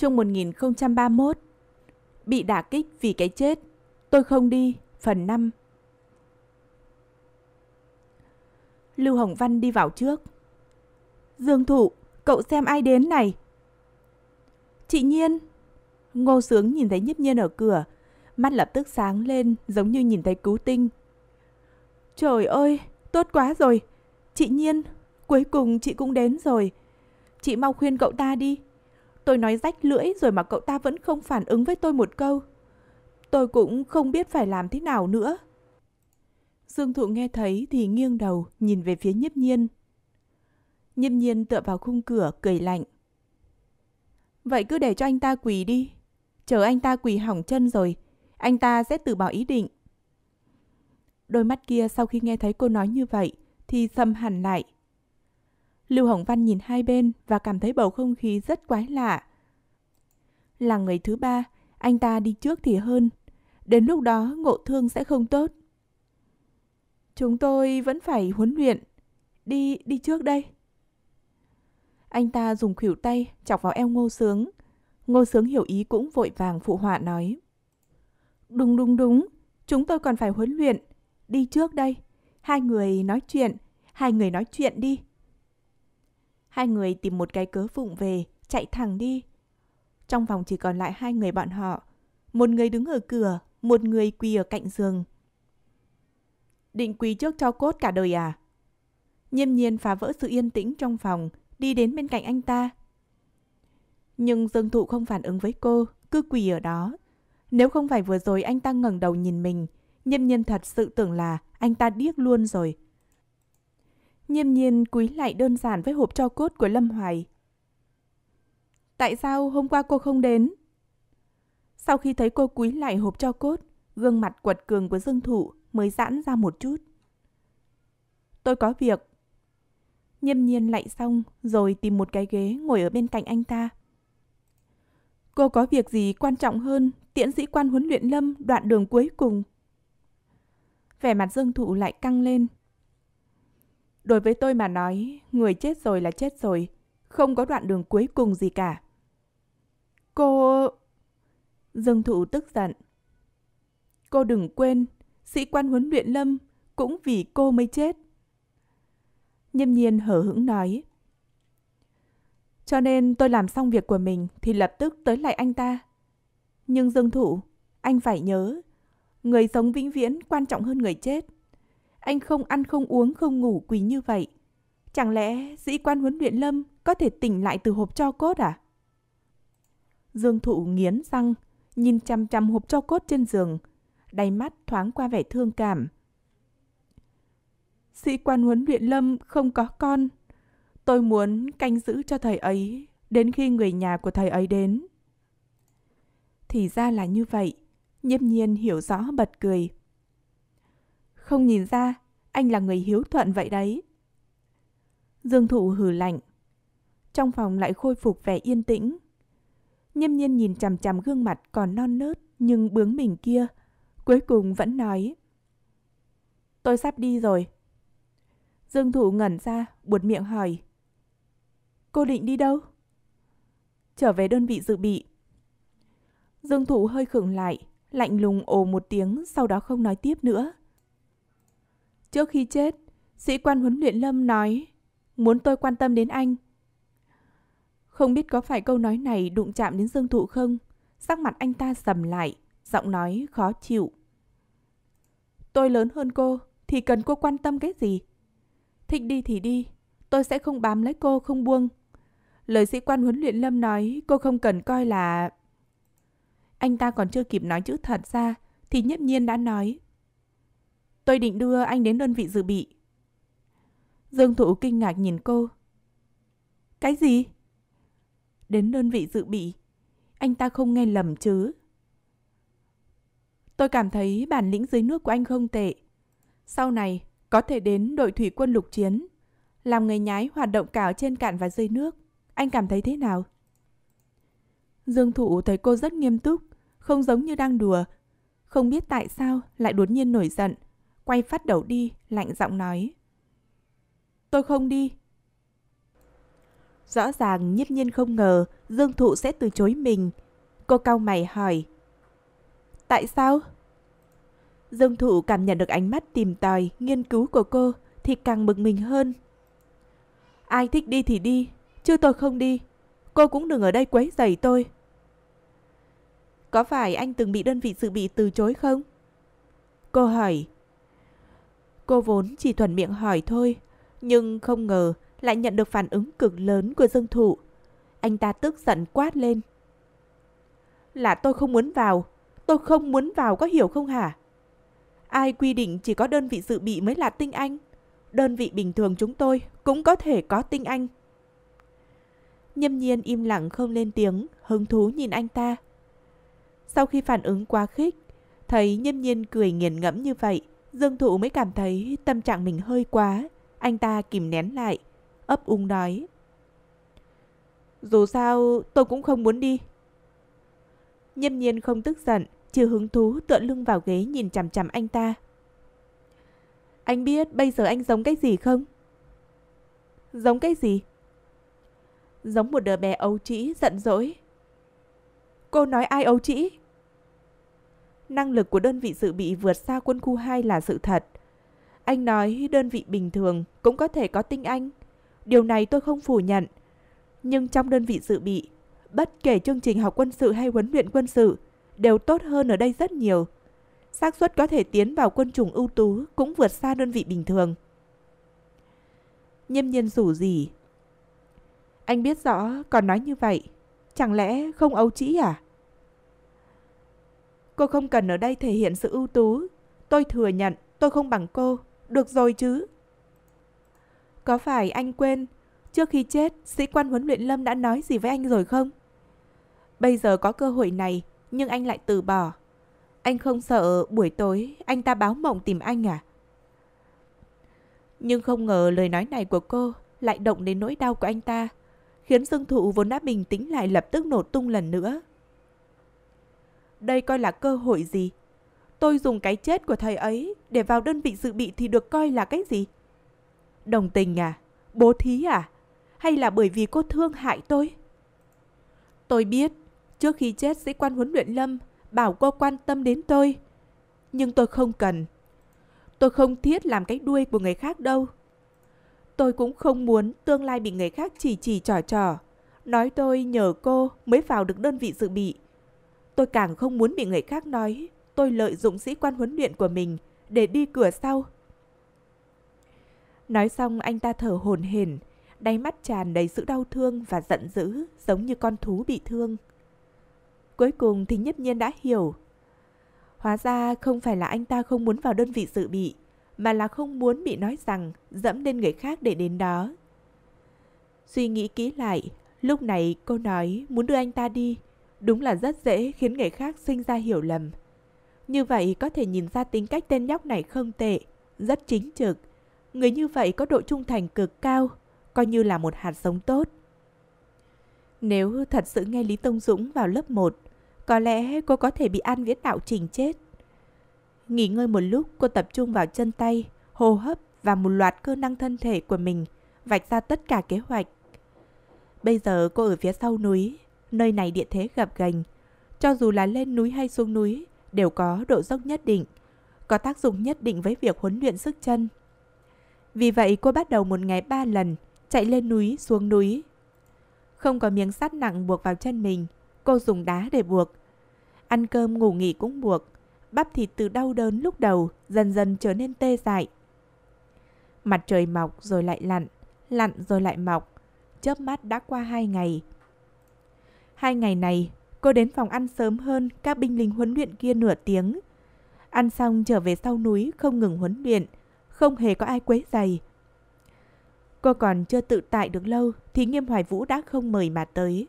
chương 1031 Bị đả kích vì cái chết Tôi không đi Phần 5 Lưu Hồng Văn đi vào trước Dương Thụ Cậu xem ai đến này Chị Nhiên Ngô Sướng nhìn thấy nhiếp nhiên ở cửa Mắt lập tức sáng lên giống như nhìn thấy cứu tinh Trời ơi Tốt quá rồi Chị Nhiên Cuối cùng chị cũng đến rồi Chị mau khuyên cậu ta đi Tôi nói rách lưỡi rồi mà cậu ta vẫn không phản ứng với tôi một câu. Tôi cũng không biết phải làm thế nào nữa. Dương Thụ nghe thấy thì nghiêng đầu nhìn về phía nhiếp nhiên. Nhiếp nhiên tựa vào khung cửa cười lạnh. Vậy cứ để cho anh ta quỳ đi. Chờ anh ta quỳ hỏng chân rồi, anh ta sẽ từ bỏ ý định. Đôi mắt kia sau khi nghe thấy cô nói như vậy thì sầm hẳn lại, Lưu Hồng Văn nhìn hai bên và cảm thấy bầu không khí rất quái lạ. Là người thứ ba, anh ta đi trước thì hơn. Đến lúc đó ngộ thương sẽ không tốt. Chúng tôi vẫn phải huấn luyện. Đi, đi trước đây. Anh ta dùng khuỷu tay chọc vào eo ngô sướng. Ngô sướng hiểu ý cũng vội vàng phụ họa nói. Đúng đúng đúng, chúng tôi còn phải huấn luyện. Đi trước đây. Hai người nói chuyện, hai người nói chuyện đi. Hai người tìm một cái cớ phụng về, chạy thẳng đi. Trong phòng chỉ còn lại hai người bọn họ. Một người đứng ở cửa, một người quỳ ở cạnh giường. Định quỳ trước cho cốt cả đời à? Nhiêm nhiên phá vỡ sự yên tĩnh trong phòng, đi đến bên cạnh anh ta. Nhưng Dương Thụ không phản ứng với cô, cứ quỳ ở đó. Nếu không phải vừa rồi anh ta ngẩng đầu nhìn mình, Nhiêm nhiên thật sự tưởng là anh ta điếc luôn rồi. Nghiêm nhiên quý lại đơn giản với hộp cho cốt của Lâm Hoài. Tại sao hôm qua cô không đến? Sau khi thấy cô quý lại hộp cho cốt, gương mặt quật cường của Dương Thụ mới giãn ra một chút. Tôi có việc. Nghiêm nhiên lại xong rồi tìm một cái ghế ngồi ở bên cạnh anh ta. Cô có việc gì quan trọng hơn tiễn sĩ quan huấn luyện lâm đoạn đường cuối cùng? Vẻ mặt Dương Thụ lại căng lên, Đối với tôi mà nói, người chết rồi là chết rồi, không có đoạn đường cuối cùng gì cả. Cô... Dương Thụ tức giận. Cô đừng quên, sĩ quan huấn luyện Lâm cũng vì cô mới chết. Nhâm nhiên hở hững nói. Cho nên tôi làm xong việc của mình thì lập tức tới lại anh ta. Nhưng Dương Thụ, anh phải nhớ, người sống vĩnh viễn quan trọng hơn người chết. Anh không ăn không uống không ngủ quỳ như vậy. Chẳng lẽ sĩ quan huấn luyện Lâm có thể tỉnh lại từ hộp cho cốt à? Dương Thụ nghiến răng, nhìn chăm chăm hộp cho cốt trên giường, đáy mắt thoáng qua vẻ thương cảm. Sĩ quan huấn luyện Lâm không có con. Tôi muốn canh giữ cho thầy ấy đến khi người nhà của thầy ấy đến. Thì ra là như vậy, nhiếp nhiên hiểu rõ bật cười. Không nhìn ra, anh là người hiếu thuận vậy đấy. Dương thụ hừ lạnh. Trong phòng lại khôi phục vẻ yên tĩnh. Nhâm nhiên nhìn chằm chằm gương mặt còn non nớt nhưng bướng mình kia, cuối cùng vẫn nói. Tôi sắp đi rồi. Dương thụ ngẩn ra, buột miệng hỏi. Cô định đi đâu? Trở về đơn vị dự bị. Dương thụ hơi khựng lại, lạnh lùng ồ một tiếng sau đó không nói tiếp nữa. Trước khi chết, sĩ quan huấn luyện Lâm nói, muốn tôi quan tâm đến anh. Không biết có phải câu nói này đụng chạm đến Dương Thụ không? Sắc mặt anh ta sầm lại, giọng nói khó chịu. Tôi lớn hơn cô, thì cần cô quan tâm cái gì? Thích đi thì đi, tôi sẽ không bám lấy cô không buông. Lời sĩ quan huấn luyện Lâm nói cô không cần coi là... Anh ta còn chưa kịp nói chữ thật ra, thì nhiếp nhiên đã nói Tôi định đưa anh đến đơn vị dự bị. Dương Thụ kinh ngạc nhìn cô. Cái gì? Đến đơn vị dự bị. Anh ta không nghe lầm chứ. Tôi cảm thấy bản lĩnh dưới nước của anh không tệ. Sau này, có thể đến đội thủy quân lục chiến. Làm người nhái hoạt động cả trên cạn và dưới nước. Anh cảm thấy thế nào? Dương Thụ thấy cô rất nghiêm túc, không giống như đang đùa. Không biết tại sao lại đột nhiên nổi giận quay phát đầu đi, lạnh giọng nói. Tôi không đi. Rõ ràng nhất nhiên không ngờ Dương Thụ sẽ từ chối mình. Cô cao mày hỏi. Tại sao? Dương Thụ cảm nhận được ánh mắt tìm tòi, nghiên cứu của cô thì càng bực mình hơn. Ai thích đi thì đi, chứ tôi không đi. Cô cũng đừng ở đây quấy rầy tôi. Có phải anh từng bị đơn vị sự bị từ chối không? Cô hỏi. Cô vốn chỉ thuần miệng hỏi thôi, nhưng không ngờ lại nhận được phản ứng cực lớn của Dương Thụ. Anh ta tức giận quát lên. Là tôi không muốn vào, tôi không muốn vào có hiểu không hả? Ai quy định chỉ có đơn vị dự bị mới là tinh anh? Đơn vị bình thường chúng tôi cũng có thể có tinh anh. Nhâm nhiên im lặng không lên tiếng, hứng thú nhìn anh ta. Sau khi phản ứng quá khích, thấy nhâm nhiên cười nghiền ngẫm như vậy, Dương Thụ mới cảm thấy tâm trạng mình hơi quá, anh ta kìm nén lại, ấp úng nói. Dù sao, tôi cũng không muốn đi. Nhâm nhiên không tức giận, chưa hứng thú tựa lưng vào ghế nhìn chằm chằm anh ta. Anh biết bây giờ anh giống cái gì không? Giống cái gì? Giống một đứa bé ấu trĩ giận dỗi. Cô nói ai ấu trĩ? năng lực của đơn vị dự bị vượt xa quân khu 2 là sự thật. Anh nói đơn vị bình thường cũng có thể có tinh anh. Điều này tôi không phủ nhận. Nhưng trong đơn vị dự bị, bất kể chương trình học quân sự hay huấn luyện quân sự đều tốt hơn ở đây rất nhiều. xác suất có thể tiến vào quân chủng ưu tú cũng vượt xa đơn vị bình thường. Nhiêm nhân rủ gì? Anh biết rõ còn nói như vậy. Chẳng lẽ không ấu trĩ à? Cô không cần ở đây thể hiện sự ưu tú. Tôi thừa nhận, tôi không bằng cô. Được rồi chứ. Có phải anh quên, trước khi chết, sĩ quan huấn luyện Lâm đã nói gì với anh rồi không? Bây giờ có cơ hội này, nhưng anh lại từ bỏ. Anh không sợ buổi tối anh ta báo mộng tìm anh à? Nhưng không ngờ lời nói này của cô lại động đến nỗi đau của anh ta, khiến Dương Thụ vốn đã bình tĩnh lại lập tức nổ tung lần nữa đây coi là cơ hội gì? Tôi dùng cái chết của thầy ấy để vào đơn vị dự bị thì được coi là cái gì? Đồng tình à? Bố thí à? Hay là bởi vì cô thương hại tôi? Tôi biết, trước khi chết sĩ quan huấn luyện Lâm bảo cô quan tâm đến tôi. Nhưng tôi không cần. Tôi không thiết làm cái đuôi của người khác đâu. Tôi cũng không muốn tương lai bị người khác chỉ chỉ trò trò. Nói tôi nhờ cô mới vào được đơn vị dự bị Tôi càng không muốn bị người khác nói tôi lợi dụng sĩ quan huấn luyện của mình để đi cửa sau. Nói xong anh ta thở hổn hển, đáy mắt tràn đầy sự đau thương và giận dữ giống như con thú bị thương. Cuối cùng thì nhất nhiên đã hiểu. Hóa ra không phải là anh ta không muốn vào đơn vị dự bị, mà là không muốn bị nói rằng dẫm lên người khác để đến đó. Suy nghĩ kỹ lại, lúc này cô nói muốn đưa anh ta đi, đúng là rất dễ khiến người khác sinh ra hiểu lầm. Như vậy có thể nhìn ra tính cách tên nhóc này không tệ, rất chính trực. Người như vậy có độ trung thành cực cao, coi như là một hạt giống tốt. Nếu thật sự nghe Lý Tông Dũng vào lớp 1, có lẽ cô có thể bị An Viễn Đạo chỉnh chết. Nghỉ ngơi một lúc, cô tập trung vào chân tay, hô hấp và một loạt cơ năng thân thể của mình, vạch ra tất cả kế hoạch. Bây giờ cô ở phía sau núi, nơi này địa thế gập ghềnh, cho dù là lên núi hay xuống núi đều có độ dốc nhất định, có tác dụng nhất định với việc huấn luyện sức chân. Vì vậy cô bắt đầu một ngày ba lần, chạy lên núi, xuống núi. Không có miếng sắt nặng buộc vào chân mình, cô dùng đá để buộc. Ăn cơm ngủ nghỉ cũng buộc, bắp thịt từ đau đớn lúc đầu dần dần trở nên tê dại. Mặt trời mọc rồi lại lặn, lặn rồi lại mọc. Chớp mắt đã qua hai ngày, Hai ngày này, cô đến phòng ăn sớm hơn các binh lính huấn luyện kia nửa tiếng. Ăn xong trở về sau núi không ngừng huấn luyện, không hề có ai quấy giày. Cô còn chưa tự tại được lâu thì Nghiêm Hoài Vũ đã không mời mà tới.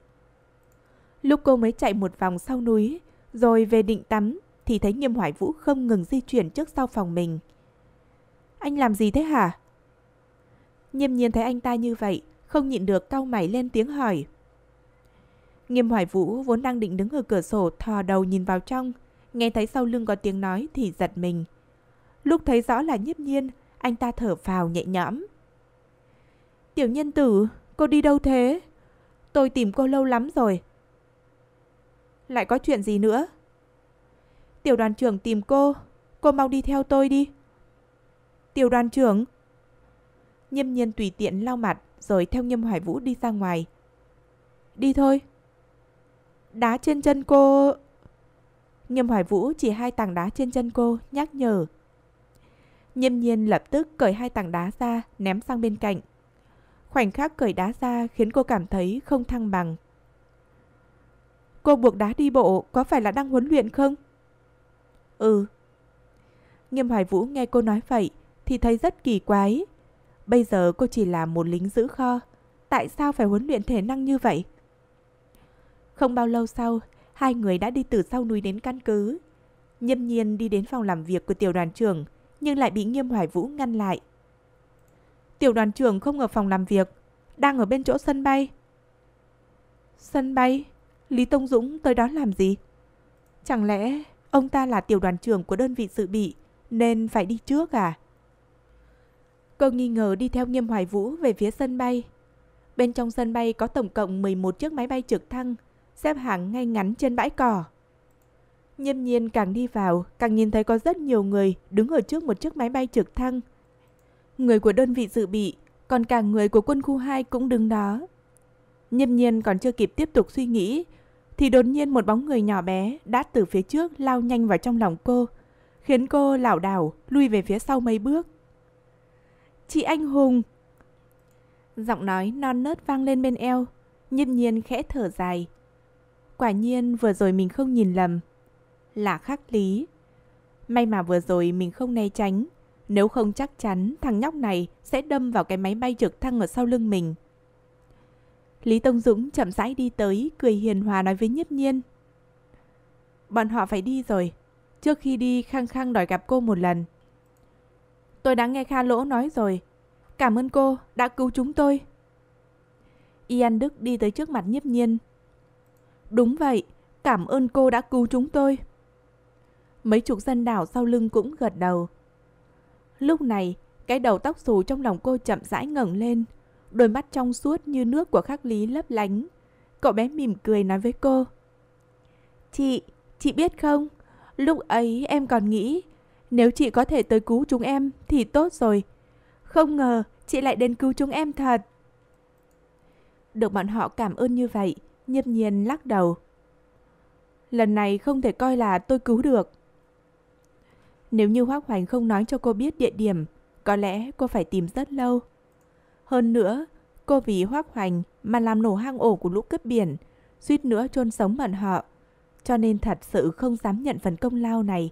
Lúc cô mới chạy một vòng sau núi, rồi về định tắm thì thấy Nghiêm Hoài Vũ không ngừng di chuyển trước sau phòng mình. Anh làm gì thế hả? Nghiêm nhiên thấy anh ta như vậy, không nhịn được cau mày lên tiếng hỏi. Nghiêm Hoài Vũ vốn đang định đứng ở cửa sổ thò đầu nhìn vào trong, nghe thấy sau lưng có tiếng nói thì giật mình. Lúc thấy rõ là nhiếp nhiên, anh ta thở phào nhẹ nhõm. Tiểu nhân tử, cô đi đâu thế? Tôi tìm cô lâu lắm rồi. Lại có chuyện gì nữa? Tiểu đoàn trưởng tìm cô, cô mau đi theo tôi đi. Tiểu đoàn trưởng. Nhâm nhiên tùy tiện lau mặt rồi theo Nhâm Hoài Vũ đi ra ngoài. Đi thôi, Đá trên chân cô... Nghiêm Hoài Vũ chỉ hai tảng đá trên chân cô, nhắc nhở. Nhiêm nhiên lập tức cởi hai tảng đá ra, ném sang bên cạnh. Khoảnh khắc cởi đá ra khiến cô cảm thấy không thăng bằng. Cô buộc đá đi bộ có phải là đang huấn luyện không? Ừ. Nghiêm Hoài Vũ nghe cô nói vậy thì thấy rất kỳ quái. Bây giờ cô chỉ là một lính giữ kho. Tại sao phải huấn luyện thể năng như vậy? Không bao lâu sau, hai người đã đi từ sau núi đến căn cứ. Nhâm nhiên đi đến phòng làm việc của tiểu đoàn trưởng, nhưng lại bị Nghiêm Hoài Vũ ngăn lại. Tiểu đoàn trưởng không ở phòng làm việc, đang ở bên chỗ sân bay. Sân bay? Lý Tông Dũng tới đó làm gì? Chẳng lẽ ông ta là tiểu đoàn trưởng của đơn vị dự bị nên phải đi trước à? Cô nghi ngờ đi theo Nghiêm Hoài Vũ về phía sân bay. Bên trong sân bay có tổng cộng 11 chiếc máy bay trực thăng xếp hàng ngay ngắn trên bãi cỏ. Nhiêm nhiên càng đi vào, càng nhìn thấy có rất nhiều người đứng ở trước một chiếc máy bay trực thăng. Người của đơn vị dự bị, còn cả người của quân khu 2 cũng đứng đó. Nhiêm nhiên còn chưa kịp tiếp tục suy nghĩ, thì đột nhiên một bóng người nhỏ bé đã từ phía trước lao nhanh vào trong lòng cô, khiến cô lảo đảo lui về phía sau mấy bước. Chị anh hùng! Giọng nói non nớt vang lên bên eo, nhiêm nhiên khẽ thở dài, Quả nhiên vừa rồi mình không nhìn lầm. Là khắc lý. May mà vừa rồi mình không né tránh. Nếu không chắc chắn thằng nhóc này sẽ đâm vào cái máy bay trực thăng ở sau lưng mình. Lý Tông Dũng chậm rãi đi tới, cười hiền hòa nói với Nhất Nhiên. Bọn họ phải đi rồi. Trước khi đi, Khang Khang đòi gặp cô một lần. Tôi đã nghe Kha Lỗ nói rồi. Cảm ơn cô đã cứu chúng tôi. Ian Đức đi tới trước mặt Nhất Nhiên, Đúng vậy, cảm ơn cô đã cứu chúng tôi. Mấy chục dân đảo sau lưng cũng gật đầu. Lúc này, cái đầu tóc xù trong lòng cô chậm rãi ngẩng lên. Đôi mắt trong suốt như nước của khắc lý lấp lánh. Cậu bé mỉm cười nói với cô. Chị, chị biết không? Lúc ấy em còn nghĩ nếu chị có thể tới cứu chúng em thì tốt rồi. Không ngờ chị lại đến cứu chúng em thật. Được bọn họ cảm ơn như vậy, nhiếp nhiên lắc đầu. Lần này không thể coi là tôi cứu được. Nếu như Hoác Hoành không nói cho cô biết địa điểm, có lẽ cô phải tìm rất lâu. Hơn nữa, cô vì Hoác Hoành mà làm nổ hang ổ của lũ cướp biển, suýt nữa chôn sống bọn họ, cho nên thật sự không dám nhận phần công lao này.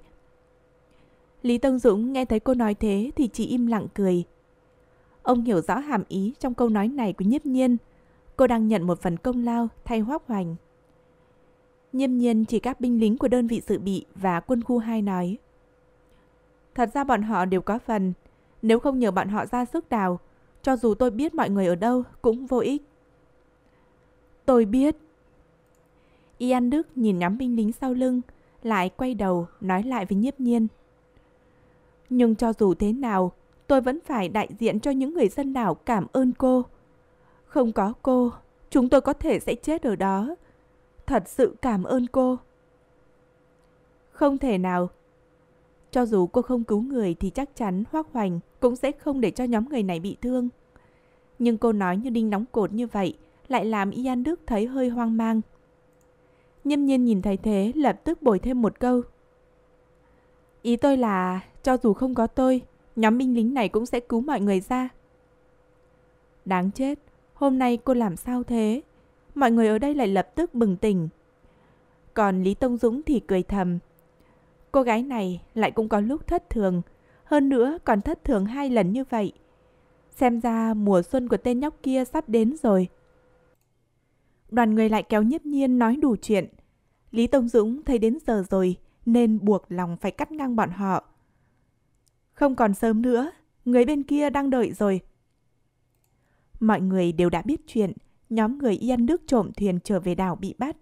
Lý Tông Dũng nghe thấy cô nói thế thì chỉ im lặng cười. Ông hiểu rõ hàm ý trong câu nói này của nhiếp nhiên, cô đang nhận một phần công lao thay Hoác Hoành. Nhiêm nhiên chỉ các binh lính của đơn vị dự bị và quân khu 2 nói. Thật ra bọn họ đều có phần, nếu không nhờ bọn họ ra sức đào, cho dù tôi biết mọi người ở đâu cũng vô ích. Tôi biết. Ian Đức nhìn ngắm binh lính sau lưng, lại quay đầu nói lại với nhiếp nhiên. Nhưng cho dù thế nào, tôi vẫn phải đại diện cho những người dân đảo cảm ơn cô. Không có cô, chúng tôi có thể sẽ chết ở đó. Thật sự cảm ơn cô. Không thể nào. Cho dù cô không cứu người thì chắc chắn Hoác Hoành cũng sẽ không để cho nhóm người này bị thương. Nhưng cô nói như đinh nóng cột như vậy lại làm Ian Đức thấy hơi hoang mang. Nhâm nhiên nhìn thấy thế lập tức bồi thêm một câu. Ý tôi là cho dù không có tôi, nhóm binh lính này cũng sẽ cứu mọi người ra. Đáng chết, Hôm nay cô làm sao thế? Mọi người ở đây lại lập tức bừng tỉnh. Còn Lý Tông Dũng thì cười thầm. Cô gái này lại cũng có lúc thất thường, hơn nữa còn thất thường hai lần như vậy. Xem ra mùa xuân của tên nhóc kia sắp đến rồi. Đoàn người lại kéo nhiếp nhiên nói đủ chuyện. Lý Tông Dũng thấy đến giờ rồi nên buộc lòng phải cắt ngang bọn họ. Không còn sớm nữa, người bên kia đang đợi rồi. Mọi người đều đã biết chuyện, nhóm người Yên Đức trộm thuyền trở về đảo bị bắt.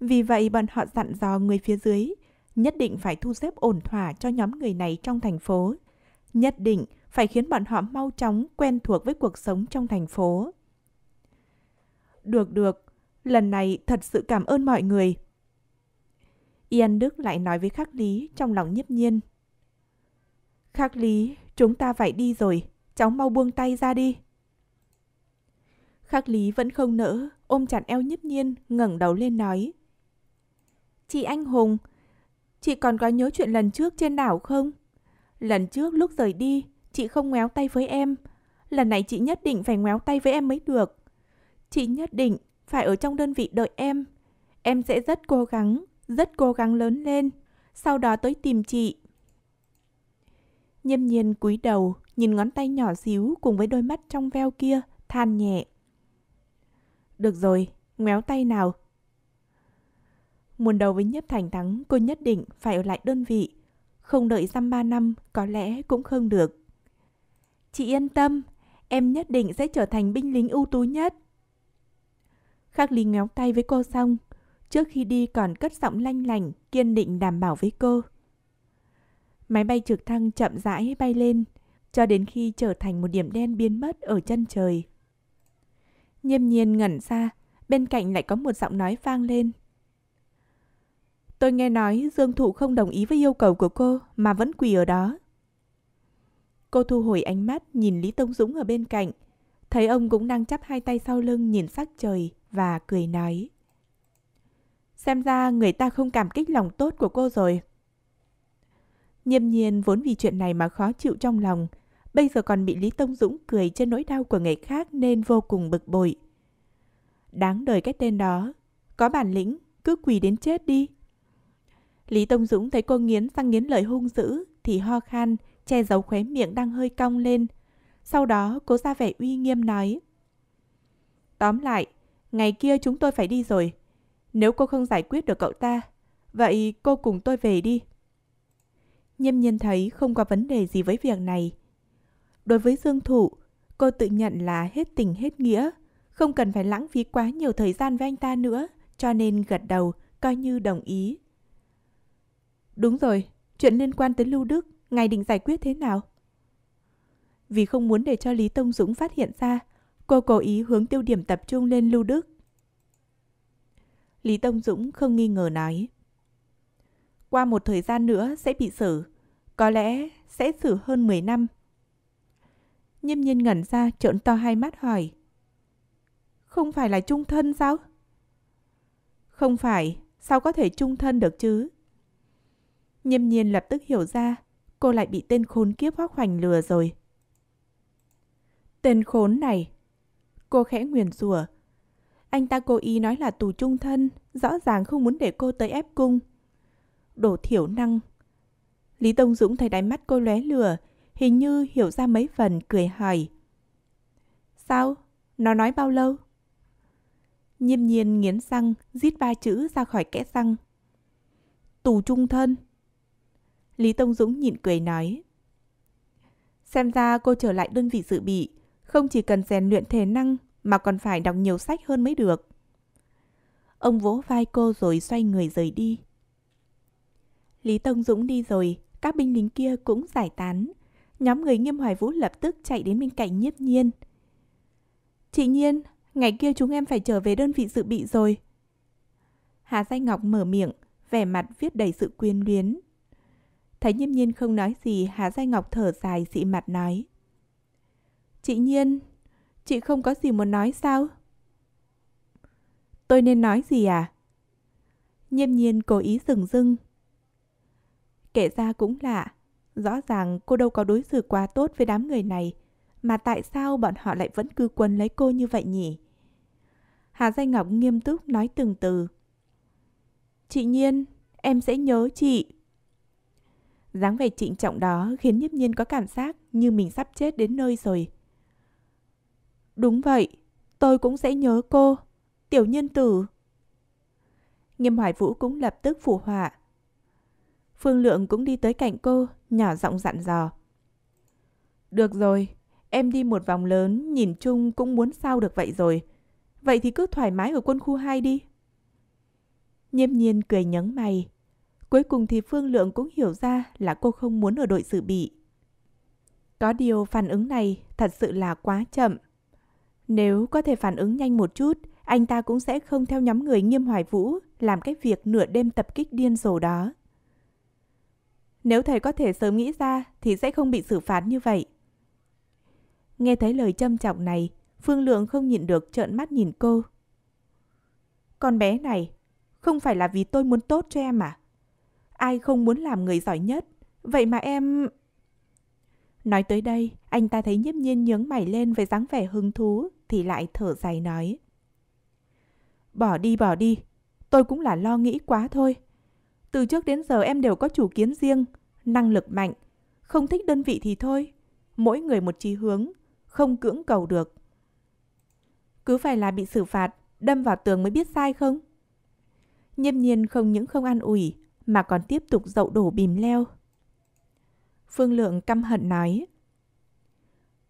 Vì vậy bọn họ dặn dò người phía dưới, nhất định phải thu xếp ổn thỏa cho nhóm người này trong thành phố. Nhất định phải khiến bọn họ mau chóng quen thuộc với cuộc sống trong thành phố. Được được, lần này thật sự cảm ơn mọi người. Yên Đức lại nói với Khắc Lý trong lòng nhấp nhiên. Khắc Lý, chúng ta phải đi rồi, cháu mau buông tay ra đi. Khắc Lý vẫn không nỡ, ôm chặt eo nhiếp nhiên, ngẩng đầu lên nói. Chị anh Hùng, chị còn có nhớ chuyện lần trước trên đảo không? Lần trước lúc rời đi, chị không ngoéo tay với em. Lần này chị nhất định phải ngoéo tay với em mới được. Chị nhất định phải ở trong đơn vị đợi em. Em sẽ rất cố gắng, rất cố gắng lớn lên. Sau đó tới tìm chị. Nhâm nhiên cúi đầu, nhìn ngón tay nhỏ xíu cùng với đôi mắt trong veo kia, than nhẹ. Được rồi, ngoéo tay nào. Muốn đấu với nhiếp thành thắng, cô nhất định phải ở lại đơn vị. Không đợi dăm ba năm, có lẽ cũng không được. Chị yên tâm, em nhất định sẽ trở thành binh lính ưu tú nhất. Khắc Lý ngéo tay với cô xong, trước khi đi còn cất giọng lanh lành, kiên định đảm bảo với cô. Máy bay trực thăng chậm rãi bay lên, cho đến khi trở thành một điểm đen biến mất ở chân trời. Nghiêm nhiên ngẩn ra, bên cạnh lại có một giọng nói vang lên. Tôi nghe nói Dương Thụ không đồng ý với yêu cầu của cô mà vẫn quỳ ở đó. Cô thu hồi ánh mắt nhìn Lý Tông Dũng ở bên cạnh. Thấy ông cũng đang chắp hai tay sau lưng nhìn sắc trời và cười nói. Xem ra người ta không cảm kích lòng tốt của cô rồi. Nhiêm nhiên vốn vì chuyện này mà khó chịu trong lòng, bây giờ còn bị Lý Tông Dũng cười trên nỗi đau của người khác nên vô cùng bực bội. Đáng đời cái tên đó, có bản lĩnh, cứ quỳ đến chết đi. Lý Tông Dũng thấy cô nghiến sang nghiến lời hung dữ thì ho khan, che giấu khóe miệng đang hơi cong lên. Sau đó cô ra vẻ uy nghiêm nói. Tóm lại, ngày kia chúng tôi phải đi rồi. Nếu cô không giải quyết được cậu ta, vậy cô cùng tôi về đi. Nhâm nhiên thấy không có vấn đề gì với việc này, Đối với Dương Thụ, cô tự nhận là hết tình hết nghĩa, không cần phải lãng phí quá nhiều thời gian với anh ta nữa, cho nên gật đầu, coi như đồng ý. Đúng rồi, chuyện liên quan tới Lưu Đức, ngài định giải quyết thế nào? Vì không muốn để cho Lý Tông Dũng phát hiện ra, cô cố ý hướng tiêu điểm tập trung lên Lưu Đức. Lý Tông Dũng không nghi ngờ nói. Qua một thời gian nữa sẽ bị xử, có lẽ sẽ xử hơn 10 năm Nhiêm nhiên ngẩn ra trợn to hai mắt hỏi. Không phải là trung thân sao? Không phải, sao có thể trung thân được chứ? Nhiêm nhiên lập tức hiểu ra, cô lại bị tên khốn kiếp hoác hoành lừa rồi. Tên khốn này, cô khẽ nguyền rủa. Anh ta cố ý nói là tù trung thân, rõ ràng không muốn để cô tới ép cung. Đổ thiểu năng. Lý Tông Dũng thấy đáy mắt cô lóe lừa hình như hiểu ra mấy phần cười hỏi. Sao? Nó nói bao lâu? Nhiêm nhiên nghiến răng, giết ba chữ ra khỏi kẽ răng. Tù trung thân. Lý Tông Dũng nhịn cười nói. Xem ra cô trở lại đơn vị dự bị, không chỉ cần rèn luyện thể năng mà còn phải đọc nhiều sách hơn mới được. Ông vỗ vai cô rồi xoay người rời đi. Lý Tông Dũng đi rồi, các binh lính kia cũng giải tán, nhóm người Nghiêm Hoài Vũ lập tức chạy đến bên cạnh nhiếp nhiên. Chị Nhiên, ngày kia chúng em phải trở về đơn vị dự bị rồi. Hà Danh Ngọc mở miệng, vẻ mặt viết đầy sự quyên luyến. Thấy nhiếp nhiên không nói gì, Hà Danh Ngọc thở dài dị mặt nói. Chị Nhiên, chị không có gì muốn nói sao? Tôi nên nói gì à? Nhiếp nhiên cố ý dừng dưng. Kể ra cũng lạ, Rõ ràng cô đâu có đối xử quá tốt với đám người này, mà tại sao bọn họ lại vẫn cư quân lấy cô như vậy nhỉ? Hà Danh Ngọc nghiêm túc nói từng từ. Chị Nhiên, em sẽ nhớ chị. dáng vẻ trịnh trọng đó khiến Nhiếp Nhiên có cảm giác như mình sắp chết đến nơi rồi. Đúng vậy, tôi cũng sẽ nhớ cô. Tiểu nhân tử. Nghiêm Hoài Vũ cũng lập tức phủ họa. Phương Lượng cũng đi tới cạnh cô, nhỏ giọng dặn dò. Được rồi, em đi một vòng lớn, nhìn chung cũng muốn sao được vậy rồi. Vậy thì cứ thoải mái ở quân khu 2 đi. Nhiêm nhiên cười nhấn mày. Cuối cùng thì Phương Lượng cũng hiểu ra là cô không muốn ở đội dự bị. Có điều phản ứng này thật sự là quá chậm. Nếu có thể phản ứng nhanh một chút, anh ta cũng sẽ không theo nhóm người nghiêm hoài vũ làm cái việc nửa đêm tập kích điên rồ đó. Nếu thầy có thể sớm nghĩ ra thì sẽ không bị xử phạt như vậy. Nghe thấy lời châm trọng này, Phương Lượng không nhịn được trợn mắt nhìn cô. Con bé này, không phải là vì tôi muốn tốt cho em à? Ai không muốn làm người giỏi nhất, vậy mà em... Nói tới đây, anh ta thấy nhiếp nhiên nhướng mày lên với dáng vẻ hứng thú thì lại thở dài nói. Bỏ đi bỏ đi, tôi cũng là lo nghĩ quá thôi. Từ trước đến giờ em đều có chủ kiến riêng, năng lực mạnh. Không thích đơn vị thì thôi. Mỗi người một chí hướng, không cưỡng cầu được. Cứ phải là bị xử phạt, đâm vào tường mới biết sai không? nhâm nhiên không những không an ủi, mà còn tiếp tục dậu đổ bìm leo. Phương Lượng căm hận nói.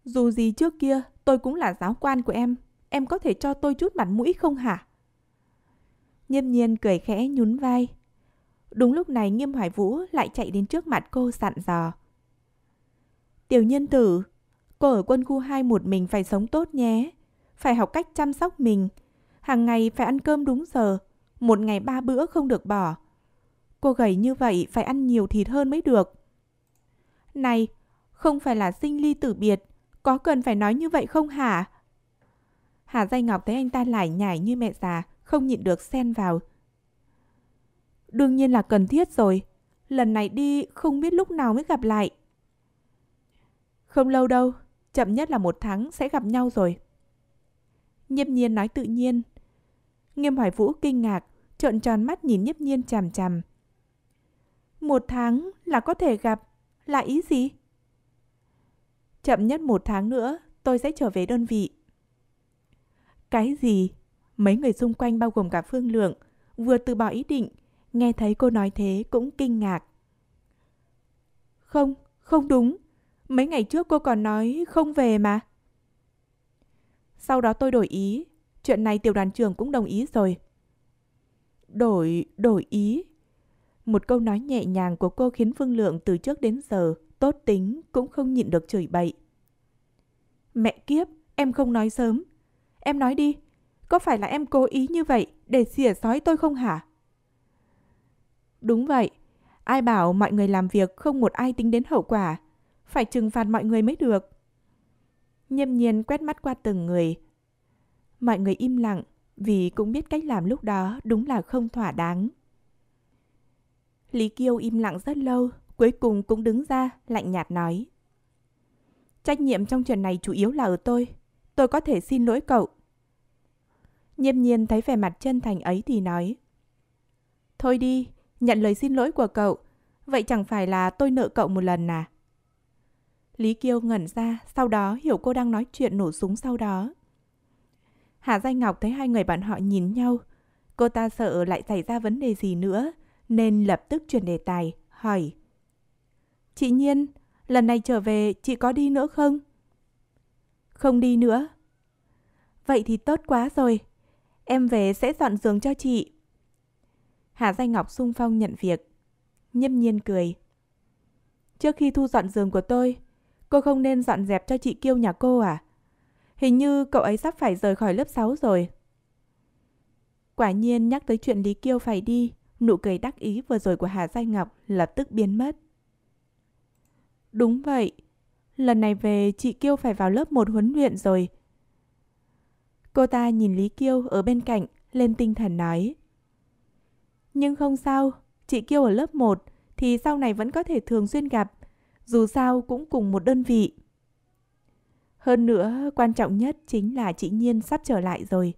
Dù gì trước kia, tôi cũng là giáo quan của em. Em có thể cho tôi chút mặt mũi không hả? nhâm nhiên cười khẽ nhún vai. Đúng lúc này Nghiêm Hoài Vũ lại chạy đến trước mặt cô dặn dò. Tiểu nhân tử, cô ở quân khu 2 một mình phải sống tốt nhé. Phải học cách chăm sóc mình. Hàng ngày phải ăn cơm đúng giờ. Một ngày ba bữa không được bỏ. Cô gầy như vậy phải ăn nhiều thịt hơn mới được. Này, không phải là sinh ly tử biệt. Có cần phải nói như vậy không hả? Hà Giai Ngọc thấy anh ta lải nhải như mẹ già, không nhịn được xen vào, đương nhiên là cần thiết rồi. Lần này đi không biết lúc nào mới gặp lại. Không lâu đâu, chậm nhất là một tháng sẽ gặp nhau rồi. Nhiếp nhiên nói tự nhiên. Nghiêm hoài vũ kinh ngạc, trợn tròn mắt nhìn nhiếp nhiên chằm chằm. Một tháng là có thể gặp, là ý gì? Chậm nhất một tháng nữa, tôi sẽ trở về đơn vị. Cái gì? Mấy người xung quanh bao gồm cả Phương Lượng, vừa từ bỏ ý định, nghe thấy cô nói thế cũng kinh ngạc. Không, không đúng. Mấy ngày trước cô còn nói không về mà. Sau đó tôi đổi ý. Chuyện này tiểu đoàn trưởng cũng đồng ý rồi. Đổi, đổi ý. Một câu nói nhẹ nhàng của cô khiến Phương Lượng từ trước đến giờ tốt tính cũng không nhịn được chửi bậy. Mẹ kiếp, em không nói sớm. Em nói đi, có phải là em cố ý như vậy để xỉa sói tôi không hả? Đúng vậy, ai bảo mọi người làm việc không một ai tính đến hậu quả, phải trừng phạt mọi người mới được. Nhâm nhiên quét mắt qua từng người. Mọi người im lặng vì cũng biết cách làm lúc đó đúng là không thỏa đáng. Lý Kiêu im lặng rất lâu, cuối cùng cũng đứng ra, lạnh nhạt nói. Trách nhiệm trong chuyện này chủ yếu là ở tôi. Tôi có thể xin lỗi cậu. Nhiêm nhiên thấy vẻ mặt chân thành ấy thì nói. Thôi đi, nhận lời xin lỗi của cậu. Vậy chẳng phải là tôi nợ cậu một lần à? Lý Kiêu ngẩn ra, sau đó hiểu cô đang nói chuyện nổ súng sau đó. Hà Giai Ngọc thấy hai người bạn họ nhìn nhau. Cô ta sợ lại xảy ra vấn đề gì nữa, nên lập tức chuyển đề tài, hỏi. Chị Nhiên, lần này trở về chị có đi nữa không? Không đi nữa. Vậy thì tốt quá rồi. Em về sẽ dọn giường cho chị Hà Danh Ngọc sung phong nhận việc. Nhâm nhiên cười. Trước khi thu dọn giường của tôi, cô không nên dọn dẹp cho chị Kiêu nhà cô à? Hình như cậu ấy sắp phải rời khỏi lớp 6 rồi. Quả nhiên nhắc tới chuyện Lý Kiêu phải đi, nụ cười đắc ý vừa rồi của Hà Giai Ngọc lập tức biến mất. Đúng vậy, lần này về chị Kiêu phải vào lớp 1 huấn luyện rồi. Cô ta nhìn Lý Kiêu ở bên cạnh, lên tinh thần nói. Nhưng không sao, chị Kiêu ở lớp 1 thì sau này vẫn có thể thường xuyên gặp, dù sao cũng cùng một đơn vị. Hơn nữa, quan trọng nhất chính là chị Nhiên sắp trở lại rồi.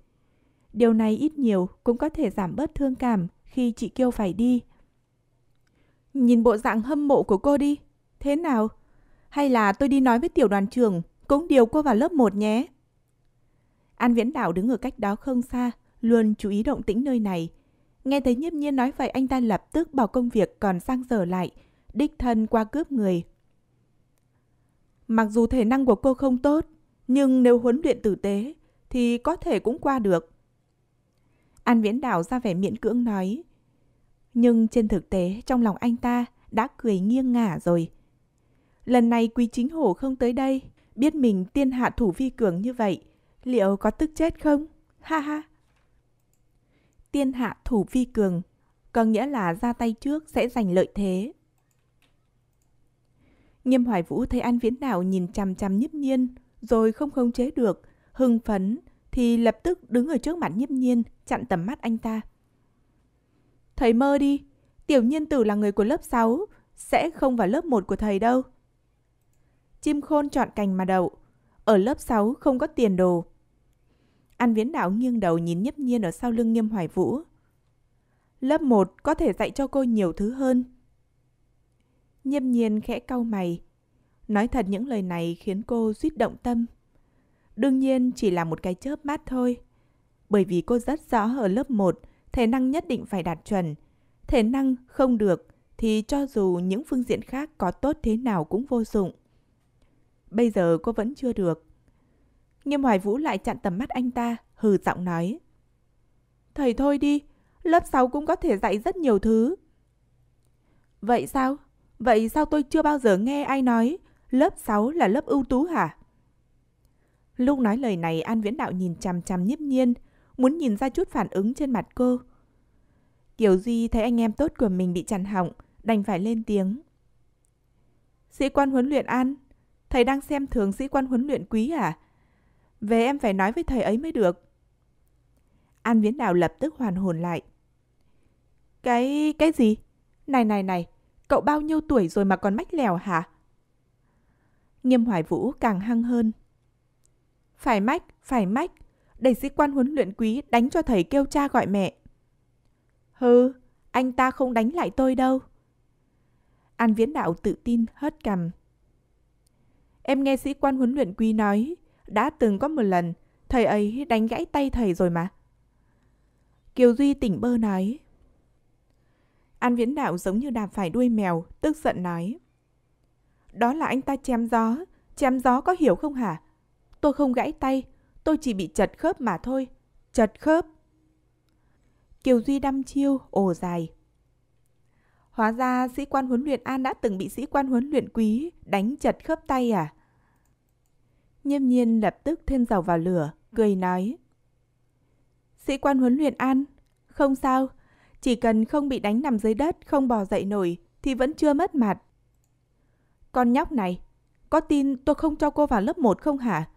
Điều này ít nhiều cũng có thể giảm bớt thương cảm khi chị Kiêu phải đi. Nhìn bộ dạng hâm mộ của cô đi, thế nào? Hay là tôi đi nói với tiểu đoàn trưởng, cũng điều cô vào lớp 1 nhé. An Viễn Đảo đứng ở cách đó không xa, luôn chú ý động tĩnh nơi này, Nghe thấy nhiếp nhiên nói vậy anh ta lập tức bỏ công việc còn sang giờ lại, đích thân qua cướp người. Mặc dù thể năng của cô không tốt, nhưng nếu huấn luyện tử tế thì có thể cũng qua được. An Viễn Đảo ra vẻ miễn cưỡng nói. Nhưng trên thực tế trong lòng anh ta đã cười nghiêng ngả rồi. Lần này Quý Chính Hổ không tới đây, biết mình tiên hạ thủ vi cường như vậy, liệu có tức chết không? Ha ha! tiên hạ thủ vi cường, có nghĩa là ra tay trước sẽ giành lợi thế. Nghiêm Hoài Vũ thấy An Viễn Đạo nhìn chằm chằm nhiếp nhiên, rồi không khống chế được, hưng phấn, thì lập tức đứng ở trước mặt nhiếp nhiên, chặn tầm mắt anh ta. Thầy mơ đi, tiểu nhiên tử là người của lớp 6, sẽ không vào lớp 1 của thầy đâu. Chim khôn chọn cành mà đậu, ở lớp 6 không có tiền đồ, An Viễn Đạo nghiêng đầu nhìn nhấp Nhiên ở sau lưng Nghiêm Hoài Vũ. Lớp 1 có thể dạy cho cô nhiều thứ hơn. Nhiếp Nhiên khẽ cau mày. Nói thật những lời này khiến cô suýt động tâm. Đương nhiên chỉ là một cái chớp mắt thôi. Bởi vì cô rất rõ ở lớp 1, thể năng nhất định phải đạt chuẩn. Thể năng không được thì cho dù những phương diện khác có tốt thế nào cũng vô dụng. Bây giờ cô vẫn chưa được. Nghiêm Hoài Vũ lại chặn tầm mắt anh ta, hừ giọng nói. Thầy thôi đi, lớp 6 cũng có thể dạy rất nhiều thứ. Vậy sao? Vậy sao tôi chưa bao giờ nghe ai nói lớp 6 là lớp ưu tú hả? Lúc nói lời này An Viễn Đạo nhìn chằm chằm nhiếp nhiên, muốn nhìn ra chút phản ứng trên mặt cô. Kiều Duy thấy anh em tốt của mình bị chặn họng, đành phải lên tiếng. Sĩ quan huấn luyện An, thầy đang xem thường sĩ quan huấn luyện quý à? Về em phải nói với thầy ấy mới được. An Viễn Đào lập tức hoàn hồn lại. Cái... cái gì? Này này này, cậu bao nhiêu tuổi rồi mà còn mách lèo hả? Nghiêm Hoài Vũ càng hăng hơn. Phải mách, phải mách. Để sĩ quan huấn luyện quý đánh cho thầy kêu cha gọi mẹ. Hừ, anh ta không đánh lại tôi đâu. An Viễn Đạo tự tin hất cằm. Em nghe sĩ quan huấn luyện quý nói, đã từng có một lần, thầy ấy đánh gãy tay thầy rồi mà. Kiều Duy tỉnh bơ nói. An Viễn Đạo giống như đạp phải đuôi mèo, tức giận nói. Đó là anh ta chém gió, chém gió có hiểu không hả? Tôi không gãy tay, tôi chỉ bị chật khớp mà thôi. Chật khớp. Kiều Duy đăm chiêu, ồ dài. Hóa ra sĩ quan huấn luyện An đã từng bị sĩ quan huấn luyện quý đánh chật khớp tay à? Nghiêm nhiên lập tức thêm dầu vào lửa, cười nói. Sĩ quan huấn luyện an, không sao, chỉ cần không bị đánh nằm dưới đất, không bò dậy nổi thì vẫn chưa mất mặt. Con nhóc này, có tin tôi không cho cô vào lớp 1 không hả?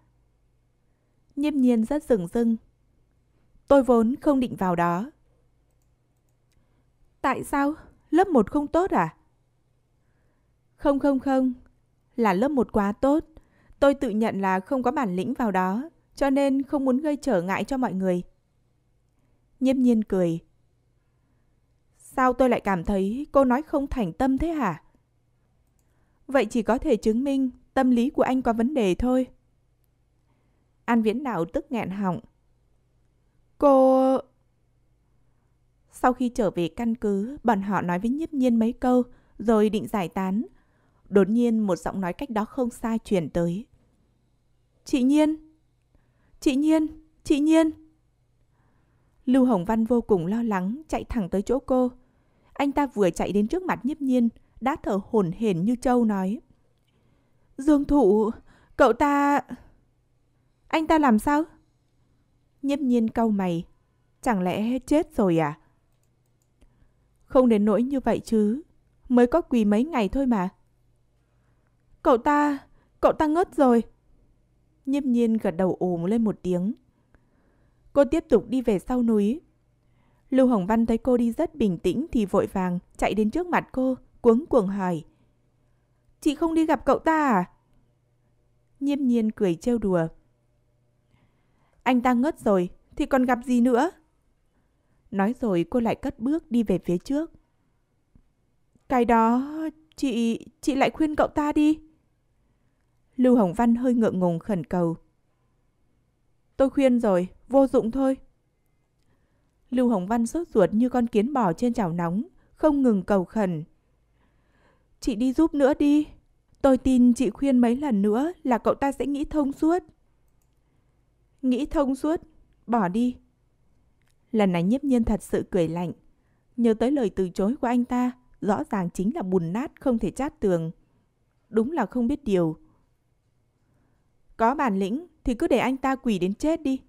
Nghiêm nhiên rất rừng rưng. Tôi vốn không định vào đó. Tại sao? Lớp 1 không tốt à? Không không không, là lớp 1 quá tốt. Tôi tự nhận là không có bản lĩnh vào đó, cho nên không muốn gây trở ngại cho mọi người. Nhiếp nhiên cười. Sao tôi lại cảm thấy cô nói không thành tâm thế hả? Vậy chỉ có thể chứng minh tâm lý của anh có vấn đề thôi. An viễn đạo tức nghẹn họng. Cô... Sau khi trở về căn cứ, bọn họ nói với nhiếp nhiên mấy câu, rồi định giải tán. Đột nhiên một giọng nói cách đó không xa truyền tới. Chị Nhiên! Chị Nhiên! Chị Nhiên! Lưu Hồng Văn vô cùng lo lắng, chạy thẳng tới chỗ cô. Anh ta vừa chạy đến trước mặt nhiếp nhiên, đã thở hổn hển như trâu nói. Dương Thụ, cậu ta... Anh ta làm sao? Nhiếp nhiên cau mày. Chẳng lẽ chết rồi à? Không đến nỗi như vậy chứ. Mới có quỳ mấy ngày thôi mà. Cậu ta... Cậu ta ngất rồi. Nhiếp nhiên gật đầu ồm lên một tiếng. Cô tiếp tục đi về sau núi. Lưu Hồng Văn thấy cô đi rất bình tĩnh thì vội vàng chạy đến trước mặt cô, cuống cuồng hỏi. Chị không đi gặp cậu ta à? Nhiêm nhiên cười trêu đùa. Anh ta ngất rồi, thì còn gặp gì nữa? Nói rồi cô lại cất bước đi về phía trước. Cái đó, chị, chị lại khuyên cậu ta đi. Lưu Hồng Văn hơi ngượng ngùng khẩn cầu. Tôi khuyên rồi, vô dụng thôi. Lưu Hồng Văn sốt ruột như con kiến bò trên chảo nóng, không ngừng cầu khẩn. Chị đi giúp nữa đi. Tôi tin chị khuyên mấy lần nữa là cậu ta sẽ nghĩ thông suốt. Nghĩ thông suốt, bỏ đi. Lần này nhiếp nhiên thật sự cười lạnh. Nhớ tới lời từ chối của anh ta, rõ ràng chính là bùn nát không thể chát tường. Đúng là không biết điều, có bản lĩnh thì cứ để anh ta quỷ đến chết đi.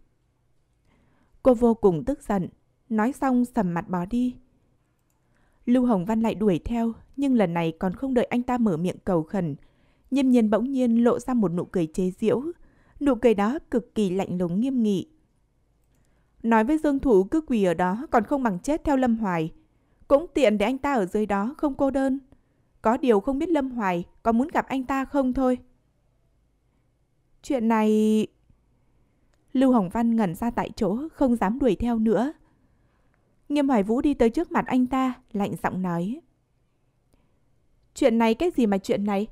Cô vô cùng tức giận, nói xong sầm mặt bỏ đi. Lưu Hồng Văn lại đuổi theo, nhưng lần này còn không đợi anh ta mở miệng cầu khẩn. Nhiêm nhiên bỗng nhiên lộ ra một nụ cười chế giễu, nụ cười đó cực kỳ lạnh lùng nghiêm nghị. Nói với Dương Thủ cứ quỳ ở đó còn không bằng chết theo Lâm Hoài. Cũng tiện để anh ta ở dưới đó không cô đơn. Có điều không biết Lâm Hoài có muốn gặp anh ta không thôi. Chuyện này... Lưu Hồng Văn ngẩn ra tại chỗ, không dám đuổi theo nữa. Nghiêm Hoài Vũ đi tới trước mặt anh ta, lạnh giọng nói. Chuyện này cái gì mà chuyện này?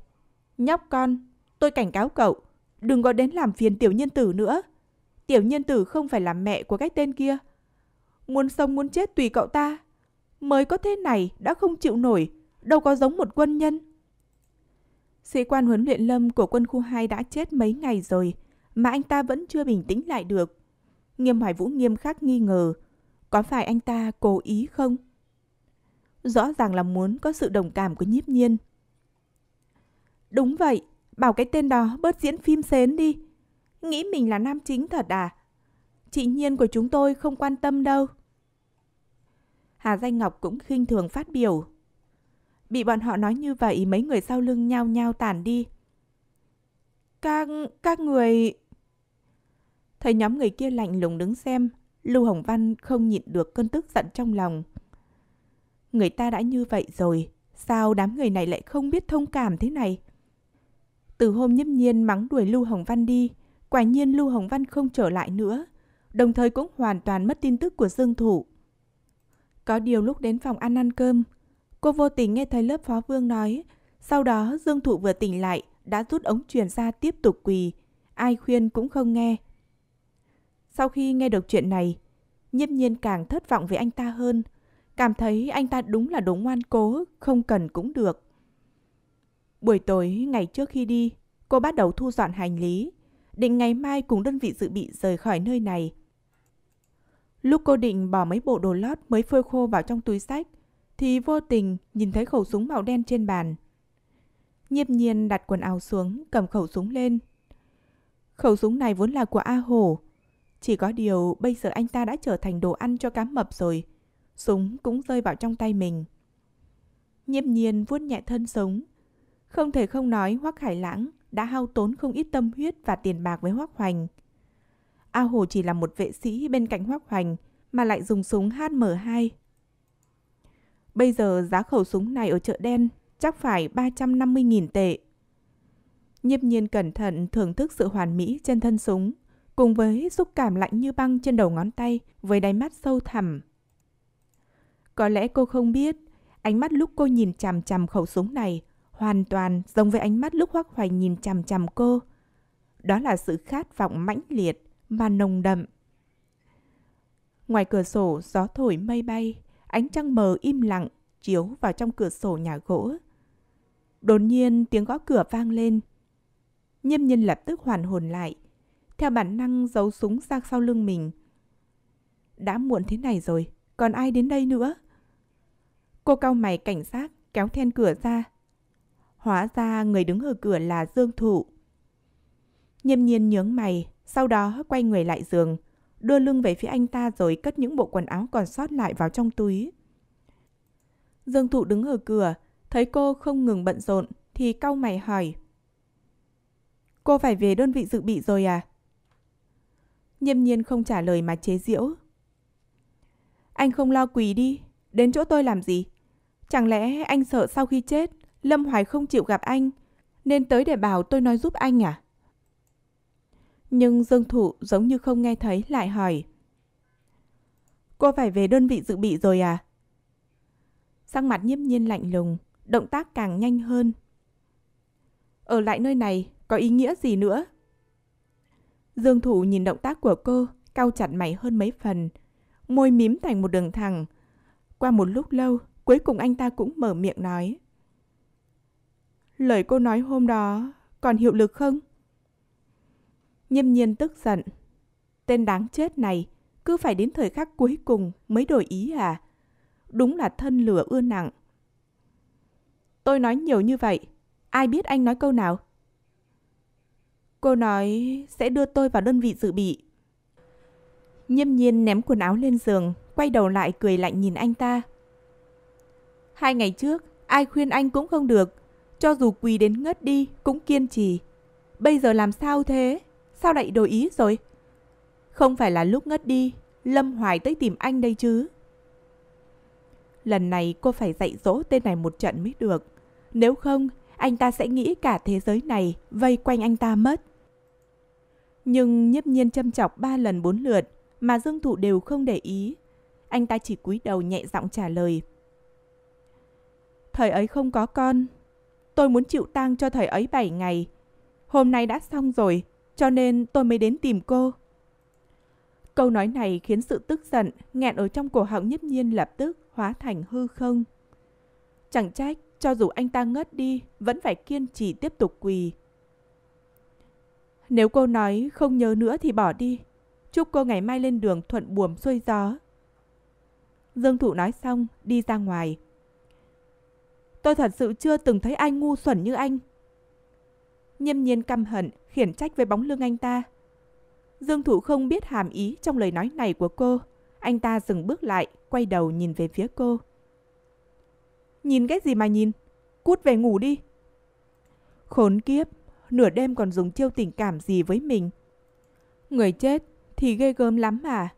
Nhóc con, tôi cảnh cáo cậu, đừng có đến làm phiền tiểu nhân tử nữa. Tiểu nhân tử không phải là mẹ của cái tên kia. Muốn sống muốn chết tùy cậu ta. Mới có thế này đã không chịu nổi, đâu có giống một quân nhân. Sĩ quan huấn luyện lâm của quân khu 2 đã chết mấy ngày rồi, mà anh ta vẫn chưa bình tĩnh lại được. Nghiêm Hoài Vũ nghiêm khắc nghi ngờ, có phải anh ta cố ý không? Rõ ràng là muốn có sự đồng cảm của nhiếp nhiên. Đúng vậy, bảo cái tên đó bớt diễn phim xến đi. Nghĩ mình là nam chính thật à? Chị Nhiên của chúng tôi không quan tâm đâu. Hà Danh Ngọc cũng khinh thường phát biểu. Bị bọn họ nói như vậy mấy người sau lưng nhao nhao tản đi. Các... các người... Thấy nhóm người kia lạnh lùng đứng xem, Lưu Hồng Văn không nhịn được cơn tức giận trong lòng. Người ta đã như vậy rồi, sao đám người này lại không biết thông cảm thế này? Từ hôm nhâm nhiên mắng đuổi Lưu Hồng Văn đi, quả nhiên Lưu Hồng Văn không trở lại nữa, đồng thời cũng hoàn toàn mất tin tức của Dương Thủ. Có điều lúc đến phòng ăn ăn cơm, Cô vô tình nghe thấy lớp phó vương nói. Sau đó Dương Thụ vừa tỉnh lại, đã rút ống truyền ra tiếp tục quỳ. Ai khuyên cũng không nghe. Sau khi nghe được chuyện này, nhiếp nhiên càng thất vọng về anh ta hơn. Cảm thấy anh ta đúng là đồ ngoan cố, không cần cũng được. Buổi tối ngày trước khi đi, cô bắt đầu thu dọn hành lý, định ngày mai cùng đơn vị dự bị rời khỏi nơi này. Lúc cô định bỏ mấy bộ đồ lót mới phơi khô vào trong túi sách, thì vô tình nhìn thấy khẩu súng màu đen trên bàn. Nhiệm nhiên đặt quần áo xuống, cầm khẩu súng lên. Khẩu súng này vốn là của A Hổ. Chỉ có điều bây giờ anh ta đã trở thành đồ ăn cho cá mập rồi. Súng cũng rơi vào trong tay mình. Nhiệm nhiên vuốt nhẹ thân súng. Không thể không nói Hoác Hải Lãng đã hao tốn không ít tâm huyết và tiền bạc với Hoác Hoành. A Hồ chỉ là một vệ sĩ bên cạnh Hoác Hoành mà lại dùng súng HM2 Bây giờ giá khẩu súng này ở chợ đen chắc phải 350.000 tệ. Nhiếp nhiên cẩn thận thưởng thức sự hoàn mỹ trên thân súng, cùng với xúc cảm lạnh như băng trên đầu ngón tay với đáy mắt sâu thẳm. Có lẽ cô không biết, ánh mắt lúc cô nhìn chằm chằm khẩu súng này hoàn toàn giống với ánh mắt lúc Hoắc Hoài nhìn chằm chằm cô. Đó là sự khát vọng mãnh liệt mà nồng đậm. Ngoài cửa sổ, gió thổi mây bay, ánh trăng mờ im lặng chiếu vào trong cửa sổ nhà gỗ. Đột nhiên tiếng gõ cửa vang lên. Nhiêm nhiên lập tức hoàn hồn lại, theo bản năng giấu súng ra sau lưng mình. Đã muộn thế này rồi, còn ai đến đây nữa? Cô cao mày cảnh giác, kéo then cửa ra. Hóa ra người đứng ở cửa là Dương Thụ. Nhiêm nhiên nhướng mày, sau đó quay người lại giường, đưa lưng về phía anh ta rồi cất những bộ quần áo còn sót lại vào trong túi. Dương Thụ đứng ở cửa, thấy cô không ngừng bận rộn thì cau mày hỏi. Cô phải về đơn vị dự bị rồi à? Nhiêm nhiên không trả lời mà chế giễu. Anh không lo quỳ đi, đến chỗ tôi làm gì? Chẳng lẽ anh sợ sau khi chết, Lâm Hoài không chịu gặp anh, nên tới để bảo tôi nói giúp anh à? nhưng Dương Thụ giống như không nghe thấy lại hỏi. Cô phải về đơn vị dự bị rồi à? Sắc mặt nhiếp nhiên lạnh lùng, động tác càng nhanh hơn. Ở lại nơi này có ý nghĩa gì nữa? Dương Thụ nhìn động tác của cô, cau chặt mày hơn mấy phần, môi mím thành một đường thẳng. Qua một lúc lâu, cuối cùng anh ta cũng mở miệng nói. Lời cô nói hôm đó còn hiệu lực không? Nhâm nhiên tức giận. Tên đáng chết này, cứ phải đến thời khắc cuối cùng mới đổi ý à? Đúng là thân lửa ưa nặng. Tôi nói nhiều như vậy, ai biết anh nói câu nào? Cô nói sẽ đưa tôi vào đơn vị dự bị. Nhâm nhiên ném quần áo lên giường, quay đầu lại cười lạnh nhìn anh ta. Hai ngày trước, ai khuyên anh cũng không được, cho dù quỳ đến ngất đi cũng kiên trì. Bây giờ làm sao thế? Sao lại đổi ý rồi? Không phải là lúc ngất đi, Lâm Hoài tới tìm anh đây chứ. Lần này cô phải dạy dỗ tên này một trận mới được. Nếu không, anh ta sẽ nghĩ cả thế giới này vây quanh anh ta mất. Nhưng nhấp nhiên châm chọc ba lần bốn lượt mà Dương Thụ đều không để ý. Anh ta chỉ cúi đầu nhẹ giọng trả lời. Thời ấy không có con. Tôi muốn chịu tang cho thời ấy bảy ngày. Hôm nay đã xong rồi, cho nên tôi mới đến tìm cô. Câu nói này khiến sự tức giận, nghẹn ở trong cổ họng nhất nhiên lập tức hóa thành hư không. Chẳng trách, cho dù anh ta ngất đi, vẫn phải kiên trì tiếp tục quỳ. Nếu cô nói không nhớ nữa thì bỏ đi. Chúc cô ngày mai lên đường thuận buồm xuôi gió. Dương Thụ nói xong, đi ra ngoài. Tôi thật sự chưa từng thấy ai ngu xuẩn như anh. Nhâm nhiên căm hận, khiển trách với bóng lưng anh ta. Dương Thủ không biết hàm ý trong lời nói này của cô. Anh ta dừng bước lại, quay đầu nhìn về phía cô. Nhìn cái gì mà nhìn? Cút về ngủ đi. Khốn kiếp, nửa đêm còn dùng chiêu tình cảm gì với mình. Người chết thì ghê gớm lắm mà.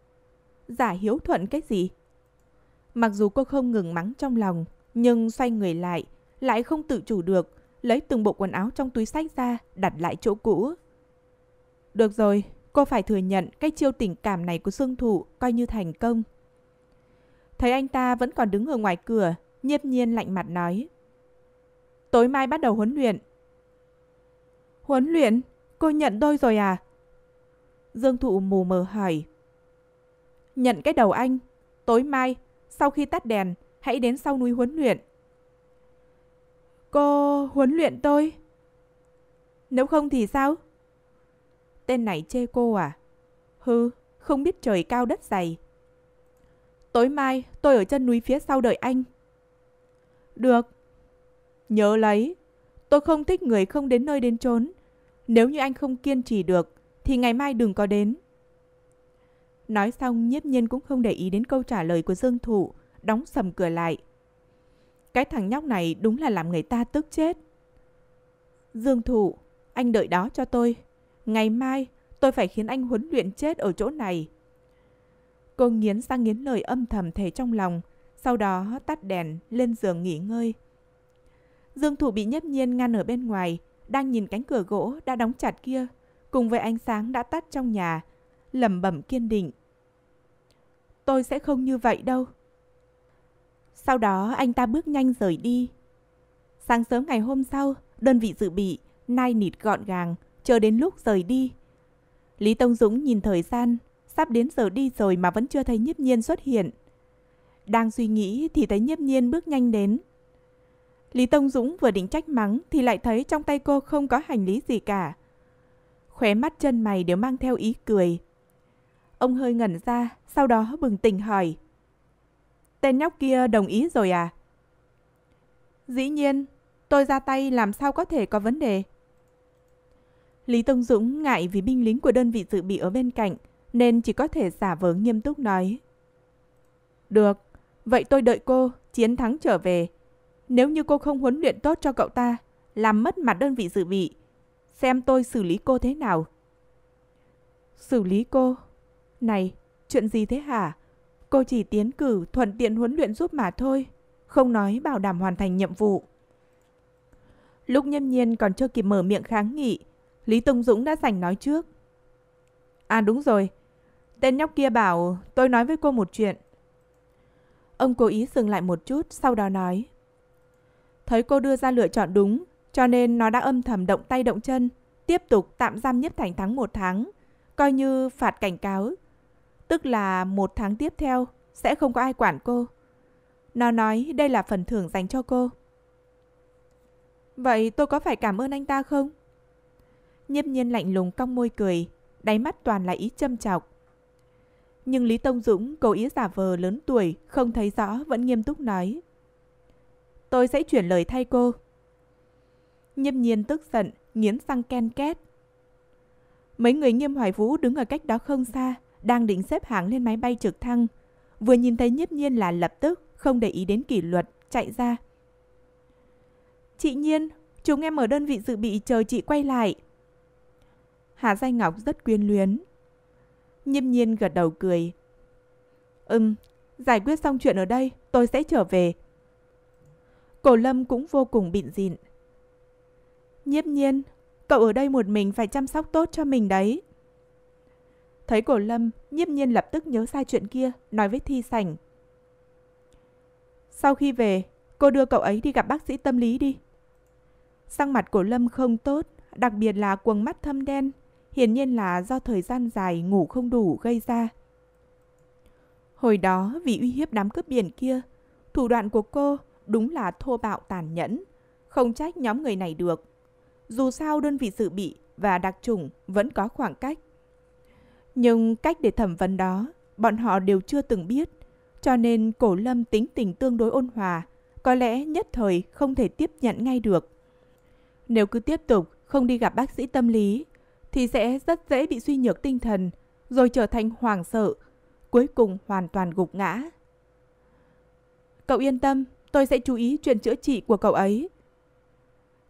Giả hiếu thuận cái gì? Mặc dù cô không ngừng mắng trong lòng, nhưng xoay người lại, lại không tự chủ được, lấy từng bộ quần áo trong túi sách ra, đặt lại chỗ cũ. Được rồi, cô phải thừa nhận cái chiêu tình cảm này của Dương Thụ coi như thành công. Thấy anh ta vẫn còn đứng ở ngoài cửa, nhiếp nhiên lạnh mặt nói. Tối mai bắt đầu huấn luyện. Huấn luyện? Cô nhận tôi rồi à? Dương Thụ mù mờ hỏi. Nhận cái đầu anh. Tối mai, sau khi tắt đèn, hãy đến sau núi huấn luyện. Cô huấn luyện tôi? Nếu không thì sao? Tên này chê cô à? Hư, không biết trời cao đất dày. Tối mai tôi ở chân núi phía sau đợi anh. Được. Nhớ lấy, tôi không thích người không đến nơi đến chốn. Nếu như anh không kiên trì được, thì ngày mai đừng có đến. Nói xong, nhiếp nhiên cũng không để ý đến câu trả lời của Dương Thụ, đóng sầm cửa lại. Cái thằng nhóc này đúng là làm người ta tức chết. Dương Thụ, anh đợi đó cho tôi. Ngày mai tôi phải khiến anh huấn luyện chết ở chỗ này. Cô nghiến sang nghiến lời âm thầm thề trong lòng, sau đó tắt đèn lên giường nghỉ ngơi. Dương Thụ bị nhấp nhiên ngăn ở bên ngoài, đang nhìn cánh cửa gỗ đã đóng chặt kia, cùng với ánh sáng đã tắt trong nhà, lẩm bẩm kiên định. Tôi sẽ không như vậy đâu. Sau đó anh ta bước nhanh rời đi. Sáng sớm ngày hôm sau, đơn vị dự bị, nai nịt gọn gàng, chờ đến lúc rời đi. Lý Tông Dũng nhìn thời gian, sắp đến giờ đi rồi mà vẫn chưa thấy nhiếp nhiên xuất hiện. Đang suy nghĩ thì thấy nhiếp nhiên bước nhanh đến. Lý Tông Dũng vừa định trách mắng thì lại thấy trong tay cô không có hành lý gì cả. Khóe mắt chân mày đều mang theo ý cười. Ông hơi ngẩn ra, sau đó bừng tỉnh hỏi. Tên nhóc kia đồng ý rồi à? Dĩ nhiên, tôi ra tay làm sao có thể có vấn đề. Lý Tông Dũng ngại vì binh lính của đơn vị dự bị ở bên cạnh, nên chỉ có thể giả vờ nghiêm túc nói. Được, vậy tôi đợi cô chiến thắng trở về. Nếu như cô không huấn luyện tốt cho cậu ta, làm mất mặt đơn vị dự bị, xem tôi xử lý cô thế nào. Xử lý cô? Này, chuyện gì thế hả? Cô chỉ tiến cử thuận tiện huấn luyện giúp mà thôi, không nói bảo đảm hoàn thành nhiệm vụ. Lúc nhâm nhiên còn chưa kịp mở miệng kháng nghị, Lý tùng Dũng đã sành nói trước. À đúng rồi, tên nhóc kia bảo tôi nói với cô một chuyện. Ông cố ý dừng lại một chút, sau đó nói. Thấy cô đưa ra lựa chọn đúng, cho nên nó đã âm thầm động tay động chân, tiếp tục tạm giam nhiếp thành thắng một tháng, coi như phạt cảnh cáo Tức là một tháng tiếp theo sẽ không có ai quản cô. Nó nói đây là phần thưởng dành cho cô. Vậy tôi có phải cảm ơn anh ta không? Nhiếp nhiên lạnh lùng cong môi cười, đáy mắt toàn là ý châm chọc. Nhưng Lý Tông Dũng cố ý giả vờ lớn tuổi, không thấy rõ vẫn nghiêm túc nói. Tôi sẽ chuyển lời thay cô. nhâm nhiên tức giận, nghiến răng ken két. Mấy người nghiêm hoài vũ đứng ở cách đó không xa, đang định xếp hàng lên máy bay trực thăng. Vừa nhìn thấy nhiếp nhiên là lập tức, không để ý đến kỷ luật, chạy ra. Chị Nhiên, chúng em ở đơn vị dự bị chờ chị quay lại. Hà Giai Ngọc rất quyên luyến. Nhiếp nhiên gật đầu cười. Ừm, giải quyết xong chuyện ở đây, tôi sẽ trở về. Cổ Lâm cũng vô cùng bịn dịn. Nhiếp nhiên, cậu ở đây một mình phải chăm sóc tốt cho mình đấy. Thấy cổ Lâm, nhiếp nhiên lập tức nhớ sai chuyện kia, nói với Thi Sảnh. Sau khi về, cô đưa cậu ấy đi gặp bác sĩ tâm lý đi. sắc mặt cổ Lâm không tốt, đặc biệt là quầng mắt thâm đen, hiển nhiên là do thời gian dài ngủ không đủ gây ra. Hồi đó vì uy hiếp đám cướp biển kia, thủ đoạn của cô đúng là thô bạo tàn nhẫn, không trách nhóm người này được. Dù sao đơn vị dự bị và đặc trùng vẫn có khoảng cách. Nhưng cách để thẩm vấn đó, bọn họ đều chưa từng biết. Cho nên cổ lâm tính tình tương đối ôn hòa, có lẽ nhất thời không thể tiếp nhận ngay được. Nếu cứ tiếp tục không đi gặp bác sĩ tâm lý, thì sẽ rất dễ bị suy nhược tinh thần, rồi trở thành hoàng sợ, cuối cùng hoàn toàn gục ngã. Cậu yên tâm, tôi sẽ chú ý chuyện chữa trị của cậu ấy.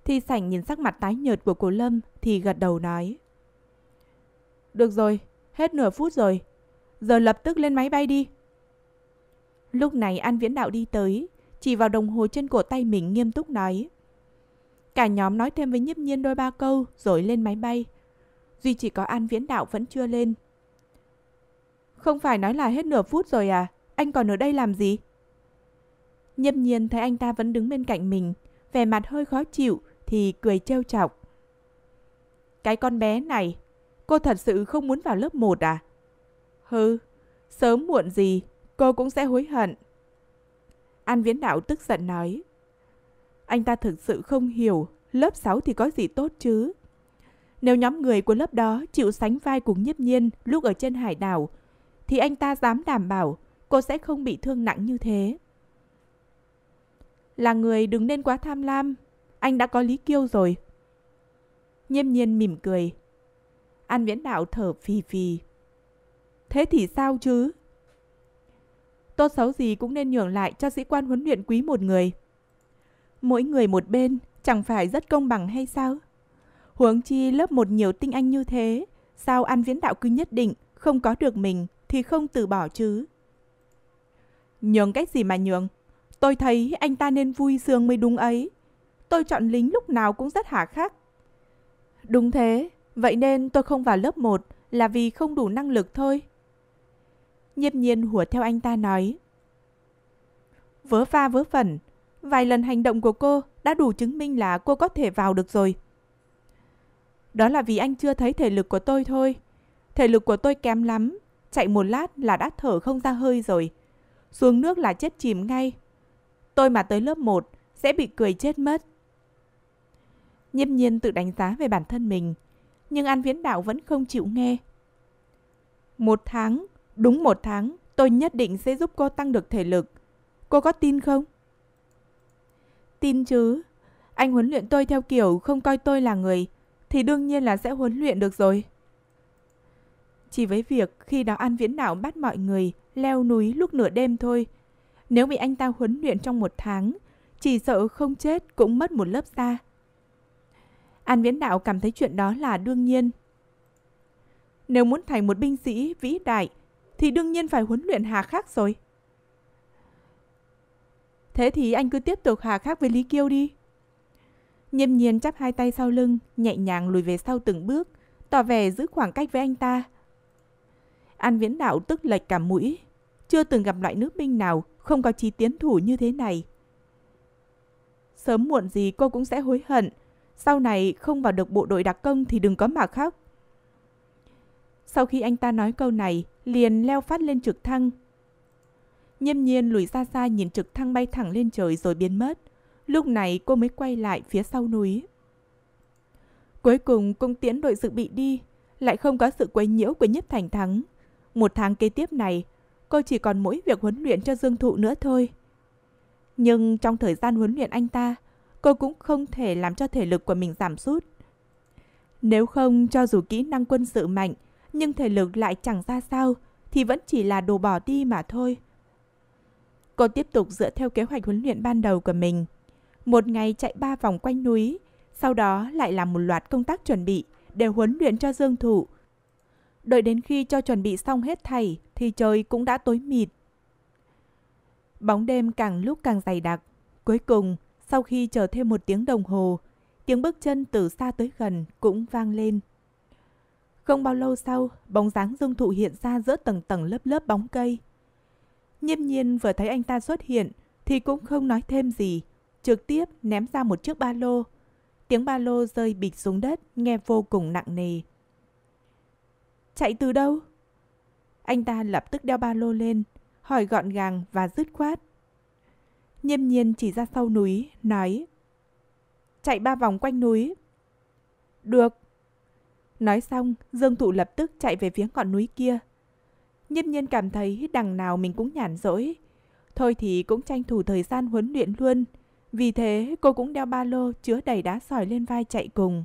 Thi sảnh nhìn sắc mặt tái nhợt của cổ Lâm thì gật đầu nói. Được rồi, Hết nửa phút rồi. Giờ lập tức lên máy bay đi. Lúc này An Viễn Đạo đi tới, chỉ vào đồng hồ trên cổ tay mình nghiêm túc nói. Cả nhóm nói thêm với nhiếp nhiên đôi ba câu rồi lên máy bay. Duy chỉ có An Viễn Đạo vẫn chưa lên. Không phải nói là hết nửa phút rồi à? Anh còn ở đây làm gì? Nhâm nhiên thấy anh ta vẫn đứng bên cạnh mình, vẻ mặt hơi khó chịu thì cười trêu chọc. Cái con bé này Cô thật sự không muốn vào lớp 1 à? Hừ, sớm muộn gì, cô cũng sẽ hối hận. An Viễn Đạo tức giận nói. Anh ta thực sự không hiểu, lớp 6 thì có gì tốt chứ? Nếu nhóm người của lớp đó chịu sánh vai cùng nhiếp nhiên lúc ở trên hải đảo, thì anh ta dám đảm bảo cô sẽ không bị thương nặng như thế. Là người đừng nên quá tham lam, anh đã có Lý Kiêu rồi. Nhiêm nhiên mỉm cười, An Viễn Đạo thở phì phì. Thế thì sao chứ? Tốt xấu gì cũng nên nhường lại cho sĩ quan huấn luyện quý một người. Mỗi người một bên, chẳng phải rất công bằng hay sao? Huống chi lớp một nhiều tinh anh như thế, sao An Viễn Đạo cứ nhất định không có được mình thì không từ bỏ chứ? Nhường cách gì mà nhường? Tôi thấy anh ta nên vui sướng mới đúng ấy. Tôi chọn lính lúc nào cũng rất hả khắc. Đúng thế, Vậy nên tôi không vào lớp 1 là vì không đủ năng lực thôi. Nhiếp nhiên hùa theo anh ta nói. Vớ va vớ vẩn, vài lần hành động của cô đã đủ chứng minh là cô có thể vào được rồi. Đó là vì anh chưa thấy thể lực của tôi thôi. Thể lực của tôi kém lắm, chạy một lát là đã thở không ra hơi rồi. Xuống nước là chết chìm ngay. Tôi mà tới lớp 1 sẽ bị cười chết mất. Nhiếp nhiên tự đánh giá về bản thân mình, nhưng An Viễn Đạo vẫn không chịu nghe. Một tháng, đúng một tháng, tôi nhất định sẽ giúp cô tăng được thể lực. Cô có tin không? Tin chứ. Anh huấn luyện tôi theo kiểu không coi tôi là người, thì đương nhiên là sẽ huấn luyện được rồi. Chỉ với việc khi đó An Viễn Đạo bắt mọi người leo núi lúc nửa đêm thôi. Nếu bị anh ta huấn luyện trong một tháng, chỉ sợ không chết cũng mất một lớp da. An Viễn Đạo cảm thấy chuyện đó là đương nhiên. Nếu muốn thành một binh sĩ vĩ đại thì đương nhiên phải huấn luyện hà khắc rồi. Thế thì anh cứ tiếp tục hà khắc với Lý Kiêu đi. Nhâm nhiên chắp hai tay sau lưng, nhẹ nhàng lùi về sau từng bước, tỏ vẻ giữ khoảng cách với anh ta. An Viễn Đạo tức lệch cả mũi, chưa từng gặp loại nước binh nào không có chí tiến thủ như thế này. Sớm muộn gì cô cũng sẽ hối hận sau này không vào được bộ đội đặc công thì đừng có mà khóc. Sau khi anh ta nói câu này, liền leo phát lên trực thăng. Nhâm nhiên lùi xa xa nhìn trực thăng bay thẳng lên trời rồi biến mất. Lúc này cô mới quay lại phía sau núi. Cuối cùng cũng tiễn đội dự bị đi, lại không có sự quấy nhiễu của Nhất Thành Thắng. Một tháng kế tiếp này, cô chỉ còn mỗi việc huấn luyện cho Dương Thụ nữa thôi. Nhưng trong thời gian huấn luyện anh ta, cô cũng không thể làm cho thể lực của mình giảm sút. Nếu không, cho dù kỹ năng quân sự mạnh, nhưng thể lực lại chẳng ra sao, thì vẫn chỉ là đồ bỏ đi mà thôi. Cô tiếp tục dựa theo kế hoạch huấn luyện ban đầu của mình. Một ngày chạy ba vòng quanh núi, sau đó lại làm một loạt công tác chuẩn bị để huấn luyện cho dương thụ. Đợi đến khi cho chuẩn bị xong hết thầy, thì trời cũng đã tối mịt. Bóng đêm càng lúc càng dày đặc. Cuối cùng, sau khi chờ thêm một tiếng đồng hồ, tiếng bước chân từ xa tới gần cũng vang lên. Không bao lâu sau, bóng dáng dung Thụ hiện ra giữa tầng tầng lớp lớp bóng cây. Nhiêm nhiên vừa thấy anh ta xuất hiện thì cũng không nói thêm gì, trực tiếp ném ra một chiếc ba lô. Tiếng ba lô rơi bịch xuống đất, nghe vô cùng nặng nề. Chạy từ đâu? Anh ta lập tức đeo ba lô lên, hỏi gọn gàng và dứt khoát. Nhiêm nhiên chỉ ra sau núi, nói Chạy ba vòng quanh núi Được Nói xong, Dương Thụ lập tức chạy về phía ngọn núi kia. Nhiếp nhiên cảm thấy đằng nào mình cũng nhàn rỗi. Thôi thì cũng tranh thủ thời gian huấn luyện luôn. Vì thế, cô cũng đeo ba lô chứa đầy đá sỏi lên vai chạy cùng.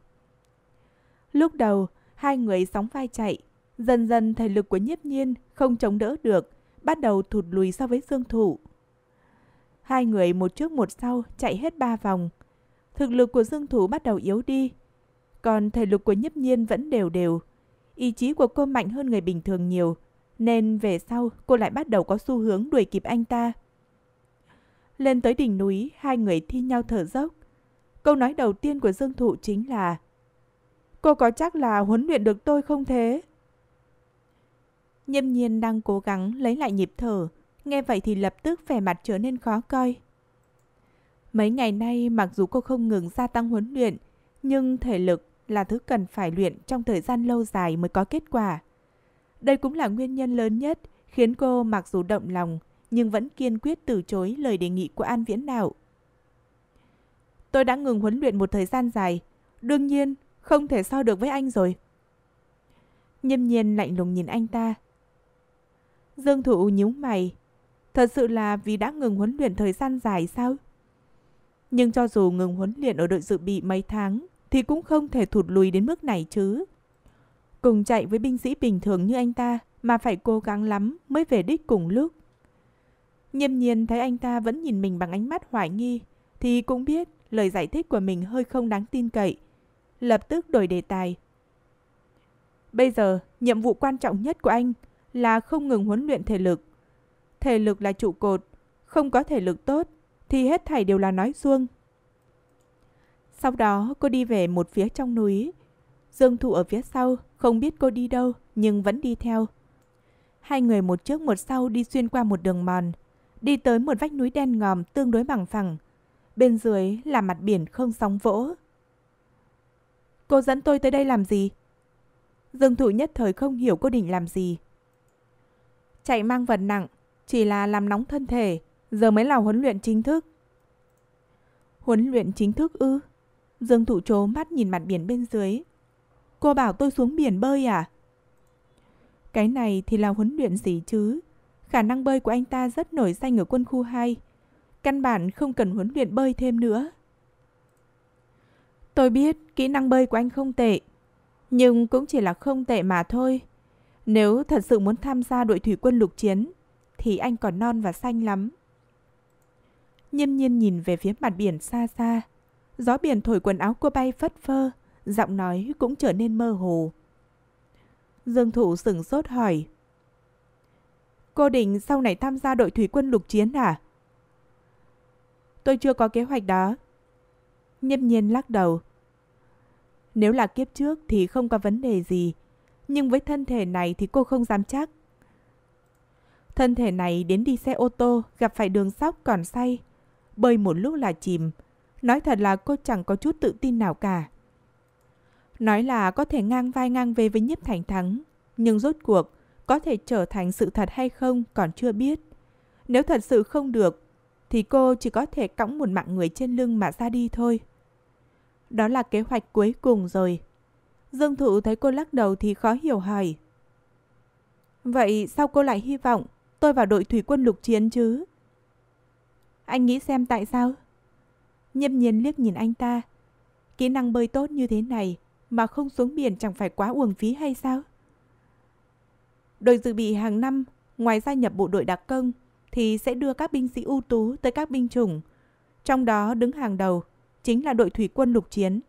Lúc đầu, hai người sóng vai chạy. Dần dần thể lực của nhiếp nhiên không chống đỡ được, bắt đầu thụt lùi so với Dương Thụ. Hai người một trước một sau chạy hết ba vòng. Thực lực của Dương Thủ bắt đầu yếu đi. Còn thể lực của Nhấp Nhiên vẫn đều đều. Ý chí của cô mạnh hơn người bình thường nhiều. Nên về sau cô lại bắt đầu có xu hướng đuổi kịp anh ta. Lên tới đỉnh núi, hai người thi nhau thở dốc. Câu nói đầu tiên của Dương Thụ chính là Cô có chắc là huấn luyện được tôi không thế? Nhâm nhiên đang cố gắng lấy lại nhịp thở, Nghe vậy thì lập tức vẻ mặt trở nên khó coi. Mấy ngày nay mặc dù cô không ngừng gia tăng huấn luyện, nhưng thể lực là thứ cần phải luyện trong thời gian lâu dài mới có kết quả. Đây cũng là nguyên nhân lớn nhất khiến cô mặc dù động lòng nhưng vẫn kiên quyết từ chối lời đề nghị của An Viễn Đạo. Tôi đã ngừng huấn luyện một thời gian dài, đương nhiên không thể so được với anh rồi. Nhâm nhiên lạnh lùng nhìn anh ta. Dương Thụ nhíu mày, Thật sự là vì đã ngừng huấn luyện thời gian dài sao? Nhưng cho dù ngừng huấn luyện ở đội dự bị mấy tháng thì cũng không thể thụt lùi đến mức này chứ. Cùng chạy với binh sĩ bình thường như anh ta mà phải cố gắng lắm mới về đích cùng lúc. Nhiêm nhiên thấy anh ta vẫn nhìn mình bằng ánh mắt hoài nghi thì cũng biết lời giải thích của mình hơi không đáng tin cậy. Lập tức đổi đề tài. Bây giờ, nhiệm vụ quan trọng nhất của anh là không ngừng huấn luyện thể lực thể lực là trụ cột, không có thể lực tốt thì hết thảy đều là nói xuông. Sau đó cô đi về một phía trong núi. Dương Thụ ở phía sau, không biết cô đi đâu nhưng vẫn đi theo. Hai người một trước một sau đi xuyên qua một đường mòn, đi tới một vách núi đen ngòm tương đối bằng phẳng. Bên dưới là mặt biển không sóng vỗ. Cô dẫn tôi tới đây làm gì? Dương Thụ nhất thời không hiểu cô định làm gì. Chạy mang vật nặng, chỉ là làm nóng thân thể, giờ mới là huấn luyện chính thức. Huấn luyện chính thức ư? Dương Thủ trố mắt nhìn mặt biển bên dưới. Cô bảo tôi xuống biển bơi à? Cái này thì là huấn luyện gì chứ? Khả năng bơi của anh ta rất nổi danh ở quân khu 2. Căn bản không cần huấn luyện bơi thêm nữa. Tôi biết kỹ năng bơi của anh không tệ, nhưng cũng chỉ là không tệ mà thôi. Nếu thật sự muốn tham gia đội thủy quân lục chiến, thì anh còn non và xanh lắm. Nhâm nhiên nhìn về phía mặt biển xa xa. Gió biển thổi quần áo cô bay phất phơ, giọng nói cũng trở nên mơ hồ. Dương Thụ sửng sốt hỏi. Cô định sau này tham gia đội thủy quân lục chiến à? Tôi chưa có kế hoạch đó. Nhâm nhiên lắc đầu. Nếu là kiếp trước thì không có vấn đề gì. Nhưng với thân thể này thì cô không dám chắc. Thân thể này đến đi xe ô tô, gặp phải đường sóc còn say. Bơi một lúc là chìm. Nói thật là cô chẳng có chút tự tin nào cả. Nói là có thể ngang vai ngang về với nhiếp thành thắng. Nhưng rốt cuộc, có thể trở thành sự thật hay không còn chưa biết. Nếu thật sự không được, thì cô chỉ có thể cõng một mạng người trên lưng mà ra đi thôi. Đó là kế hoạch cuối cùng rồi. Dương Thụ thấy cô lắc đầu thì khó hiểu hỏi. Vậy sao cô lại hy vọng Tôi vào đội thủy quân lục chiến chứ. Anh nghĩ xem tại sao? Nhâm nhiên liếc nhìn anh ta. Kỹ năng bơi tốt như thế này mà không xuống biển chẳng phải quá uổng phí hay sao? Đội dự bị hàng năm, ngoài gia nhập bộ đội đặc công, thì sẽ đưa các binh sĩ ưu tú tới các binh chủng. Trong đó đứng hàng đầu chính là đội thủy quân lục chiến.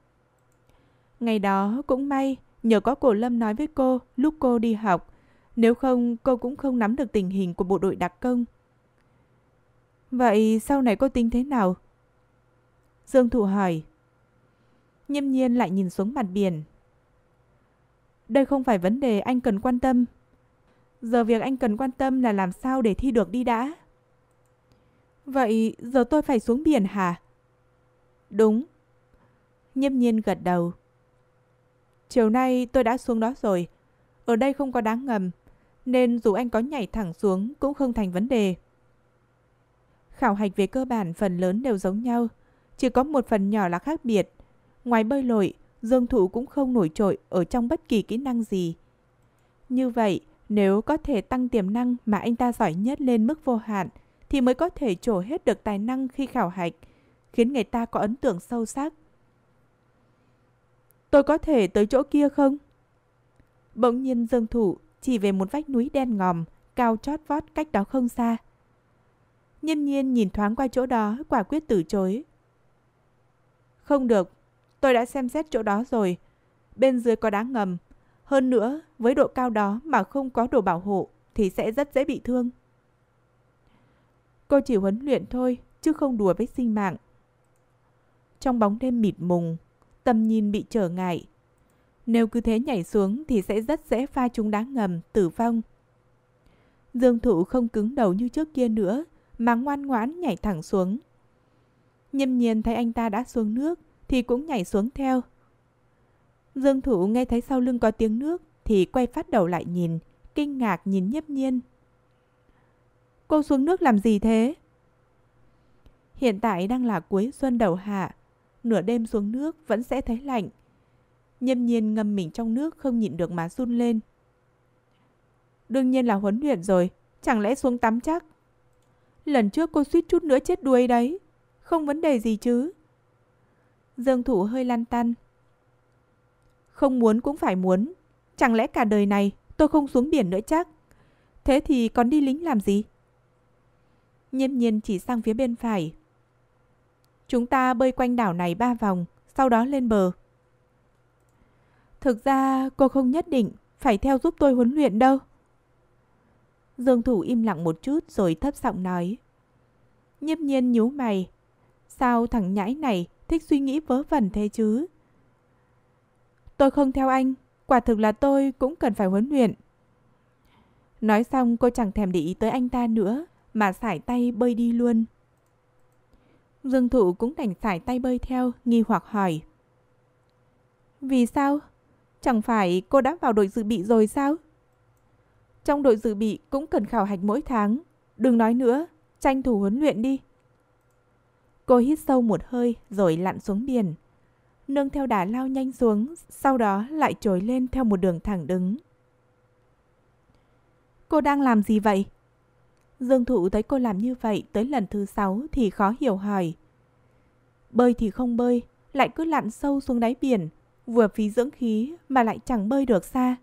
Ngày đó cũng may, nhờ có cổ lâm nói với cô lúc cô đi học, nếu không, cô cũng không nắm được tình hình của bộ đội đặc công. Vậy sau này cô tính thế nào? Dương Thụ hỏi. Nhiêm nhiên lại nhìn xuống mặt biển. Đây không phải vấn đề anh cần quan tâm. Giờ việc anh cần quan tâm là làm sao để thi được đi đã. Vậy giờ tôi phải xuống biển hả? Đúng. Nhiêm nhiên gật đầu. Chiều nay tôi đã xuống đó rồi. Ở đây không có đáng ngầm, nên dù anh có nhảy thẳng xuống cũng không thành vấn đề. Khảo hạch về cơ bản phần lớn đều giống nhau, chỉ có một phần nhỏ là khác biệt. Ngoài bơi lội, dương thụ cũng không nổi trội ở trong bất kỳ kỹ năng gì. Như vậy, nếu có thể tăng tiềm năng mà anh ta giỏi nhất lên mức vô hạn, thì mới có thể trổ hết được tài năng khi khảo hạch, khiến người ta có ấn tượng sâu sắc. Tôi có thể tới chỗ kia không? Bỗng nhiên Dương Thủ chỉ về một vách núi đen ngòm, cao chót vót cách đó không xa. Nhiên nhiên nhìn thoáng qua chỗ đó, quả quyết từ chối. Không được, tôi đã xem xét chỗ đó rồi. Bên dưới có đá ngầm. Hơn nữa, với độ cao đó mà không có đồ bảo hộ thì sẽ rất dễ bị thương. Cô chỉ huấn luyện thôi, chứ không đùa với sinh mạng. Trong bóng đêm mịt mùng, tầm nhìn bị trở ngại, nếu cứ thế nhảy xuống thì sẽ rất dễ pha trúng đá ngầm, tử vong. Dương Thụ không cứng đầu như trước kia nữa, mà ngoan ngoãn nhảy thẳng xuống. Nhâm nhiên thấy anh ta đã xuống nước, thì cũng nhảy xuống theo. Dương Thụ nghe thấy sau lưng có tiếng nước, thì quay phát đầu lại nhìn, kinh ngạc nhìn nhấp nhiên. Cô xuống nước làm gì thế? Hiện tại đang là cuối xuân đầu hạ, nửa đêm xuống nước vẫn sẽ thấy lạnh, Nhâm nhiên ngâm mình trong nước không nhịn được mà run lên. Đương nhiên là huấn luyện rồi, chẳng lẽ xuống tắm chắc? Lần trước cô suýt chút nữa chết đuối đấy, không vấn đề gì chứ. Dương thủ hơi lan tăn. Không muốn cũng phải muốn, chẳng lẽ cả đời này tôi không xuống biển nữa chắc? Thế thì còn đi lính làm gì? Nhâm nhiên chỉ sang phía bên phải. Chúng ta bơi quanh đảo này ba vòng, sau đó lên bờ. Thực ra cô không nhất định phải theo giúp tôi huấn luyện đâu. Dương Thủ im lặng một chút rồi thấp giọng nói. Nhiếp nhiên nhíu mày. Sao thằng nhãi này thích suy nghĩ vớ vẩn thế chứ? Tôi không theo anh, quả thực là tôi cũng cần phải huấn luyện. Nói xong cô chẳng thèm để ý tới anh ta nữa mà sải tay bơi đi luôn. Dương Thụ cũng đành sải tay bơi theo, nghi hoặc hỏi. Vì sao? Chẳng phải cô đã vào đội dự bị rồi sao? Trong đội dự bị cũng cần khảo hạch mỗi tháng. Đừng nói nữa, tranh thủ huấn luyện đi. Cô hít sâu một hơi rồi lặn xuống biển. Nương theo đà lao nhanh xuống, sau đó lại trồi lên theo một đường thẳng đứng. Cô đang làm gì vậy? Dương Thụ thấy cô làm như vậy tới lần thứ sáu thì khó hiểu hỏi. Bơi thì không bơi, lại cứ lặn sâu xuống đáy biển vừa phí dưỡng khí mà lại chẳng bơi được xa.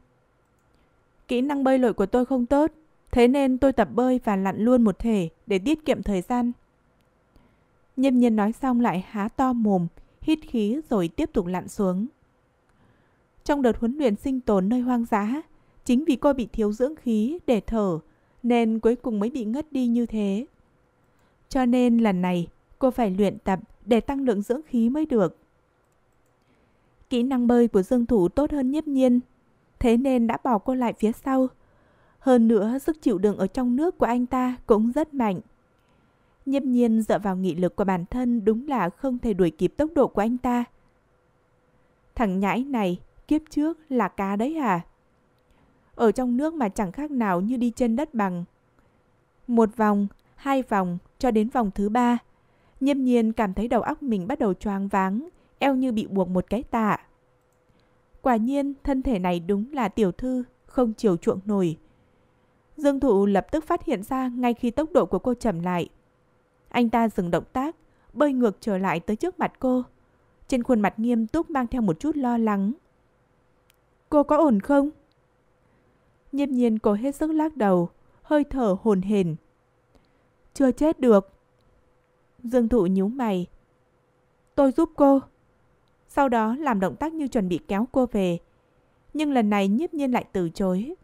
Kỹ năng bơi lội của tôi không tốt, thế nên tôi tập bơi và lặn luôn một thể để tiết kiệm thời gian. Nhâm nhiên nói xong lại há to mồm, hít khí rồi tiếp tục lặn xuống. Trong đợt huấn luyện sinh tồn nơi hoang dã, chính vì cô bị thiếu dưỡng khí để thở nên cuối cùng mới bị ngất đi như thế. Cho nên lần này cô phải luyện tập để tăng lượng dưỡng khí mới được. Kỹ năng bơi của Dương Thủ tốt hơn nhiếp nhiên, thế nên đã bỏ cô lại phía sau. Hơn nữa, sức chịu đựng ở trong nước của anh ta cũng rất mạnh. Nhiếp nhiên dựa vào nghị lực của bản thân đúng là không thể đuổi kịp tốc độ của anh ta. Thằng nhãi này, kiếp trước là cá đấy hả? À? Ở trong nước mà chẳng khác nào như đi trên đất bằng. Một vòng, hai vòng, cho đến vòng thứ ba. Nhiếp nhiên cảm thấy đầu óc mình bắt đầu choáng váng, eo như bị buộc một cái tạ. Quả nhiên, thân thể này đúng là tiểu thư, không chiều chuộng nổi. Dương Thụ lập tức phát hiện ra ngay khi tốc độ của cô chậm lại. Anh ta dừng động tác, bơi ngược trở lại tới trước mặt cô. Trên khuôn mặt nghiêm túc mang theo một chút lo lắng. Cô có ổn không? Nhiếp nhiên cô hết sức lắc đầu, hơi thở hồn hển. Chưa chết được. Dương Thụ nhíu mày. Tôi giúp cô sau đó làm động tác như chuẩn bị kéo cô về. Nhưng lần này nhiếp nhiên lại từ chối.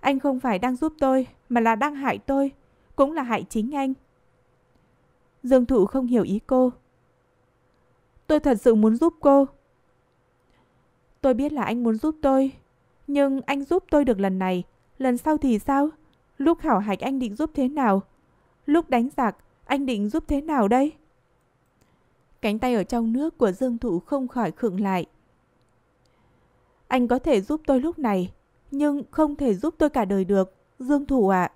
Anh không phải đang giúp tôi, mà là đang hại tôi, cũng là hại chính anh. Dương Thụ không hiểu ý cô. Tôi thật sự muốn giúp cô. Tôi biết là anh muốn giúp tôi, nhưng anh giúp tôi được lần này, lần sau thì sao? Lúc khảo hạch anh định giúp thế nào? Lúc đánh giặc, anh định giúp thế nào đây? Cánh tay ở trong nước của Dương Thụ không khỏi khựng lại. Anh có thể giúp tôi lúc này, nhưng không thể giúp tôi cả đời được, Dương Thụ ạ. À.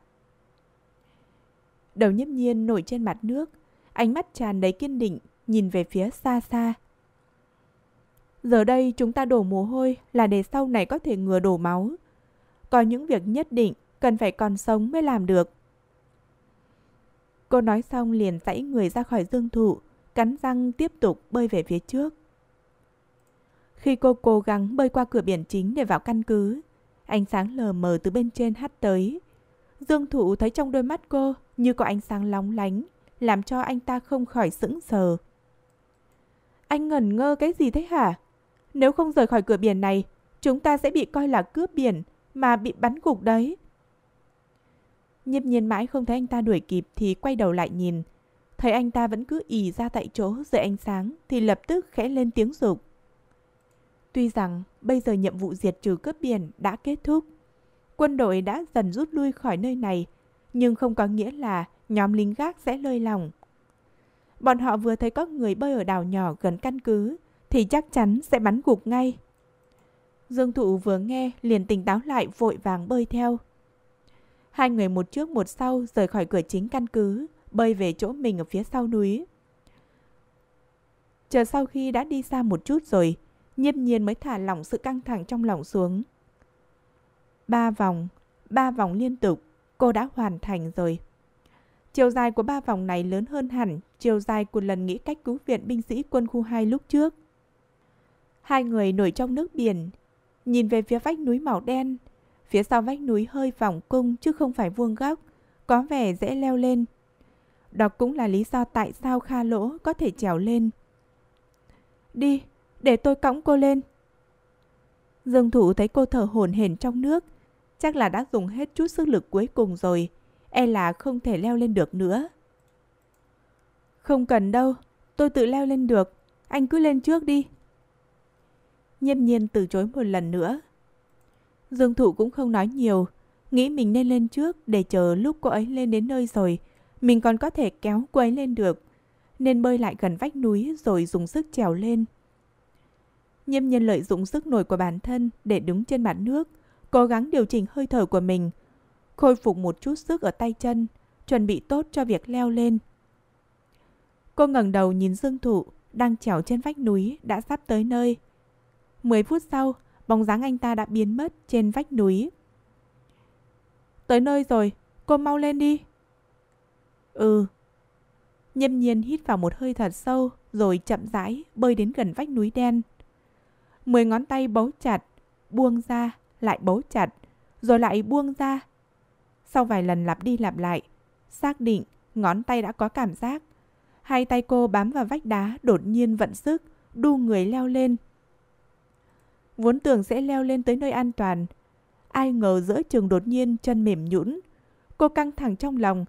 Đầu nhấp nhiên nổi trên mặt nước, ánh mắt tràn đầy kiên định, nhìn về phía xa xa. Giờ đây chúng ta đổ mồ hôi là để sau này có thể ngừa đổ máu. Có những việc nhất định cần phải còn sống mới làm được. Cô nói xong liền dãy người ra khỏi dương thụ, cắn răng tiếp tục bơi về phía trước. Khi cô cố gắng bơi qua cửa biển chính để vào căn cứ, ánh sáng lờ mờ từ bên trên hắt tới. Dương Thụ thấy trong đôi mắt cô như có ánh sáng lóng lánh, làm cho anh ta không khỏi sững sờ. Anh ngẩn ngơ cái gì thế hả? Nếu không rời khỏi cửa biển này, chúng ta sẽ bị coi là cướp biển mà bị bắn gục đấy. nhịp nhiên mãi không thấy anh ta đuổi kịp thì quay đầu lại nhìn, thấy anh ta vẫn cứ ì ra tại chỗ dưới ánh sáng thì lập tức khẽ lên tiếng dục. Tuy rằng bây giờ nhiệm vụ diệt trừ cướp biển đã kết thúc, quân đội đã dần rút lui khỏi nơi này, nhưng không có nghĩa là nhóm lính gác sẽ lơi lòng. Bọn họ vừa thấy có người bơi ở đảo nhỏ gần căn cứ thì chắc chắn sẽ bắn gục ngay. Dương Thụ vừa nghe liền tỉnh táo lại vội vàng bơi theo. Hai người một trước một sau rời khỏi cửa chính căn cứ, bơi về chỗ mình ở phía sau núi. Chờ sau khi đã đi xa một chút rồi, nhiếp nhiên mới thả lỏng sự căng thẳng trong lòng xuống. Ba vòng, ba vòng liên tục, cô đã hoàn thành rồi. Chiều dài của ba vòng này lớn hơn hẳn chiều dài của lần nghĩ cách cứu viện binh sĩ quân khu 2 lúc trước. Hai người nổi trong nước biển, nhìn về phía vách núi màu đen. Phía sau vách núi hơi vòng cung chứ không phải vuông góc, có vẻ dễ leo lên đó cũng là lý do tại sao Kha Lỗ có thể trèo lên. Đi, để tôi cõng cô lên. Dương Thụ thấy cô thở hổn hển trong nước, chắc là đã dùng hết chút sức lực cuối cùng rồi, e là không thể leo lên được nữa. Không cần đâu, tôi tự leo lên được, anh cứ lên trước đi. Nhiêm nhiên từ chối một lần nữa. Dương Thụ cũng không nói nhiều, nghĩ mình nên lên trước để chờ lúc cô ấy lên đến nơi rồi mình còn có thể kéo cô ấy lên được, nên bơi lại gần vách núi rồi dùng sức trèo lên. Nhiêm nhân lợi dụng sức nổi của bản thân để đứng trên mặt nước, cố gắng điều chỉnh hơi thở của mình, khôi phục một chút sức ở tay chân, chuẩn bị tốt cho việc leo lên. Cô ngẩng đầu nhìn Dương Thụ đang trèo trên vách núi đã sắp tới nơi. Mười phút sau, bóng dáng anh ta đã biến mất trên vách núi. Tới nơi rồi, cô mau lên đi. Ừ. Nhâm nhiên hít vào một hơi thật sâu, rồi chậm rãi bơi đến gần vách núi đen. Mười ngón tay bấu chặt, buông ra, lại bấu chặt, rồi lại buông ra. Sau vài lần lặp đi lặp lại, xác định ngón tay đã có cảm giác. Hai tay cô bám vào vách đá đột nhiên vận sức, đu người leo lên. Vốn tưởng sẽ leo lên tới nơi an toàn. Ai ngờ giữa trường đột nhiên chân mềm nhũn Cô căng thẳng trong lòng,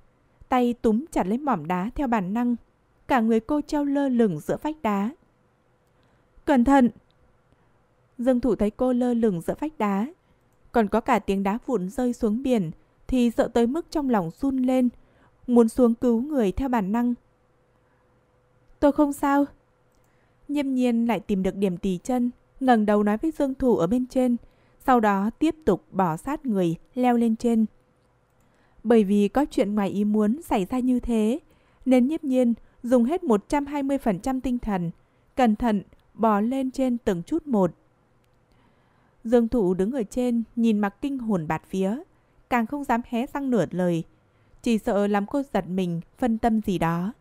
tay túm chặt lấy mỏm đá theo bản năng. Cả người cô treo lơ lửng giữa vách đá. Cẩn thận! Dương thủ thấy cô lơ lửng giữa vách đá. Còn có cả tiếng đá vụn rơi xuống biển thì sợ tới mức trong lòng run lên, muốn xuống cứu người theo bản năng. Tôi không sao. Nhâm nhiên lại tìm được điểm tì chân, ngẩng đầu nói với Dương Thủ ở bên trên, sau đó tiếp tục bỏ sát người leo lên trên. Bởi vì có chuyện ngoài ý muốn xảy ra như thế, nên nhiếp nhiên dùng hết 120% tinh thần, cẩn thận bò lên trên từng chút một. Dương Thụ đứng ở trên nhìn mặt kinh hồn bạt phía, càng không dám hé răng nửa lời, chỉ sợ làm cô giật mình phân tâm gì đó.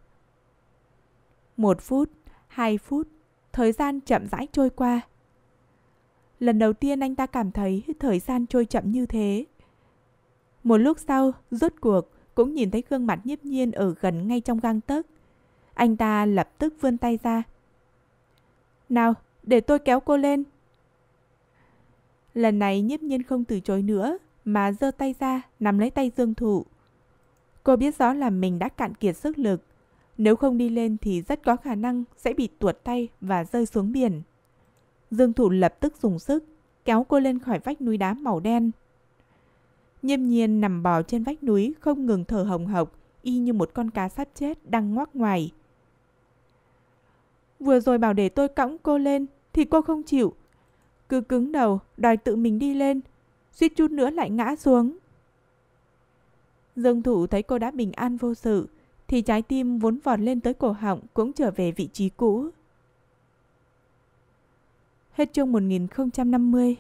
Một phút, hai phút, thời gian chậm rãi trôi qua. Lần đầu tiên anh ta cảm thấy thời gian trôi chậm như thế. Một lúc sau, rốt cuộc cũng nhìn thấy gương mặt nhiếp nhiên ở gần ngay trong gang tấc. Anh ta lập tức vươn tay ra. Nào, để tôi kéo cô lên. Lần này nhiếp nhiên không từ chối nữa mà giơ tay ra nắm lấy tay Dương Thụ. Cô biết rõ là mình đã cạn kiệt sức lực. Nếu không đi lên thì rất có khả năng sẽ bị tuột tay và rơi xuống biển. Dương Thụ lập tức dùng sức kéo cô lên khỏi vách núi đá màu đen. Nhiêm nhiên nằm bò trên vách núi không ngừng thở hồng hộc, y như một con cá sắp chết đang ngoác ngoài. Vừa rồi bảo để tôi cõng cô lên thì cô không chịu. Cứ cứng đầu, đòi tự mình đi lên, suýt chút nữa lại ngã xuống. Dương thủ thấy cô đã bình an vô sự, thì trái tim vốn vọt lên tới cổ họng cũng trở về vị trí cũ. Hết chương 1050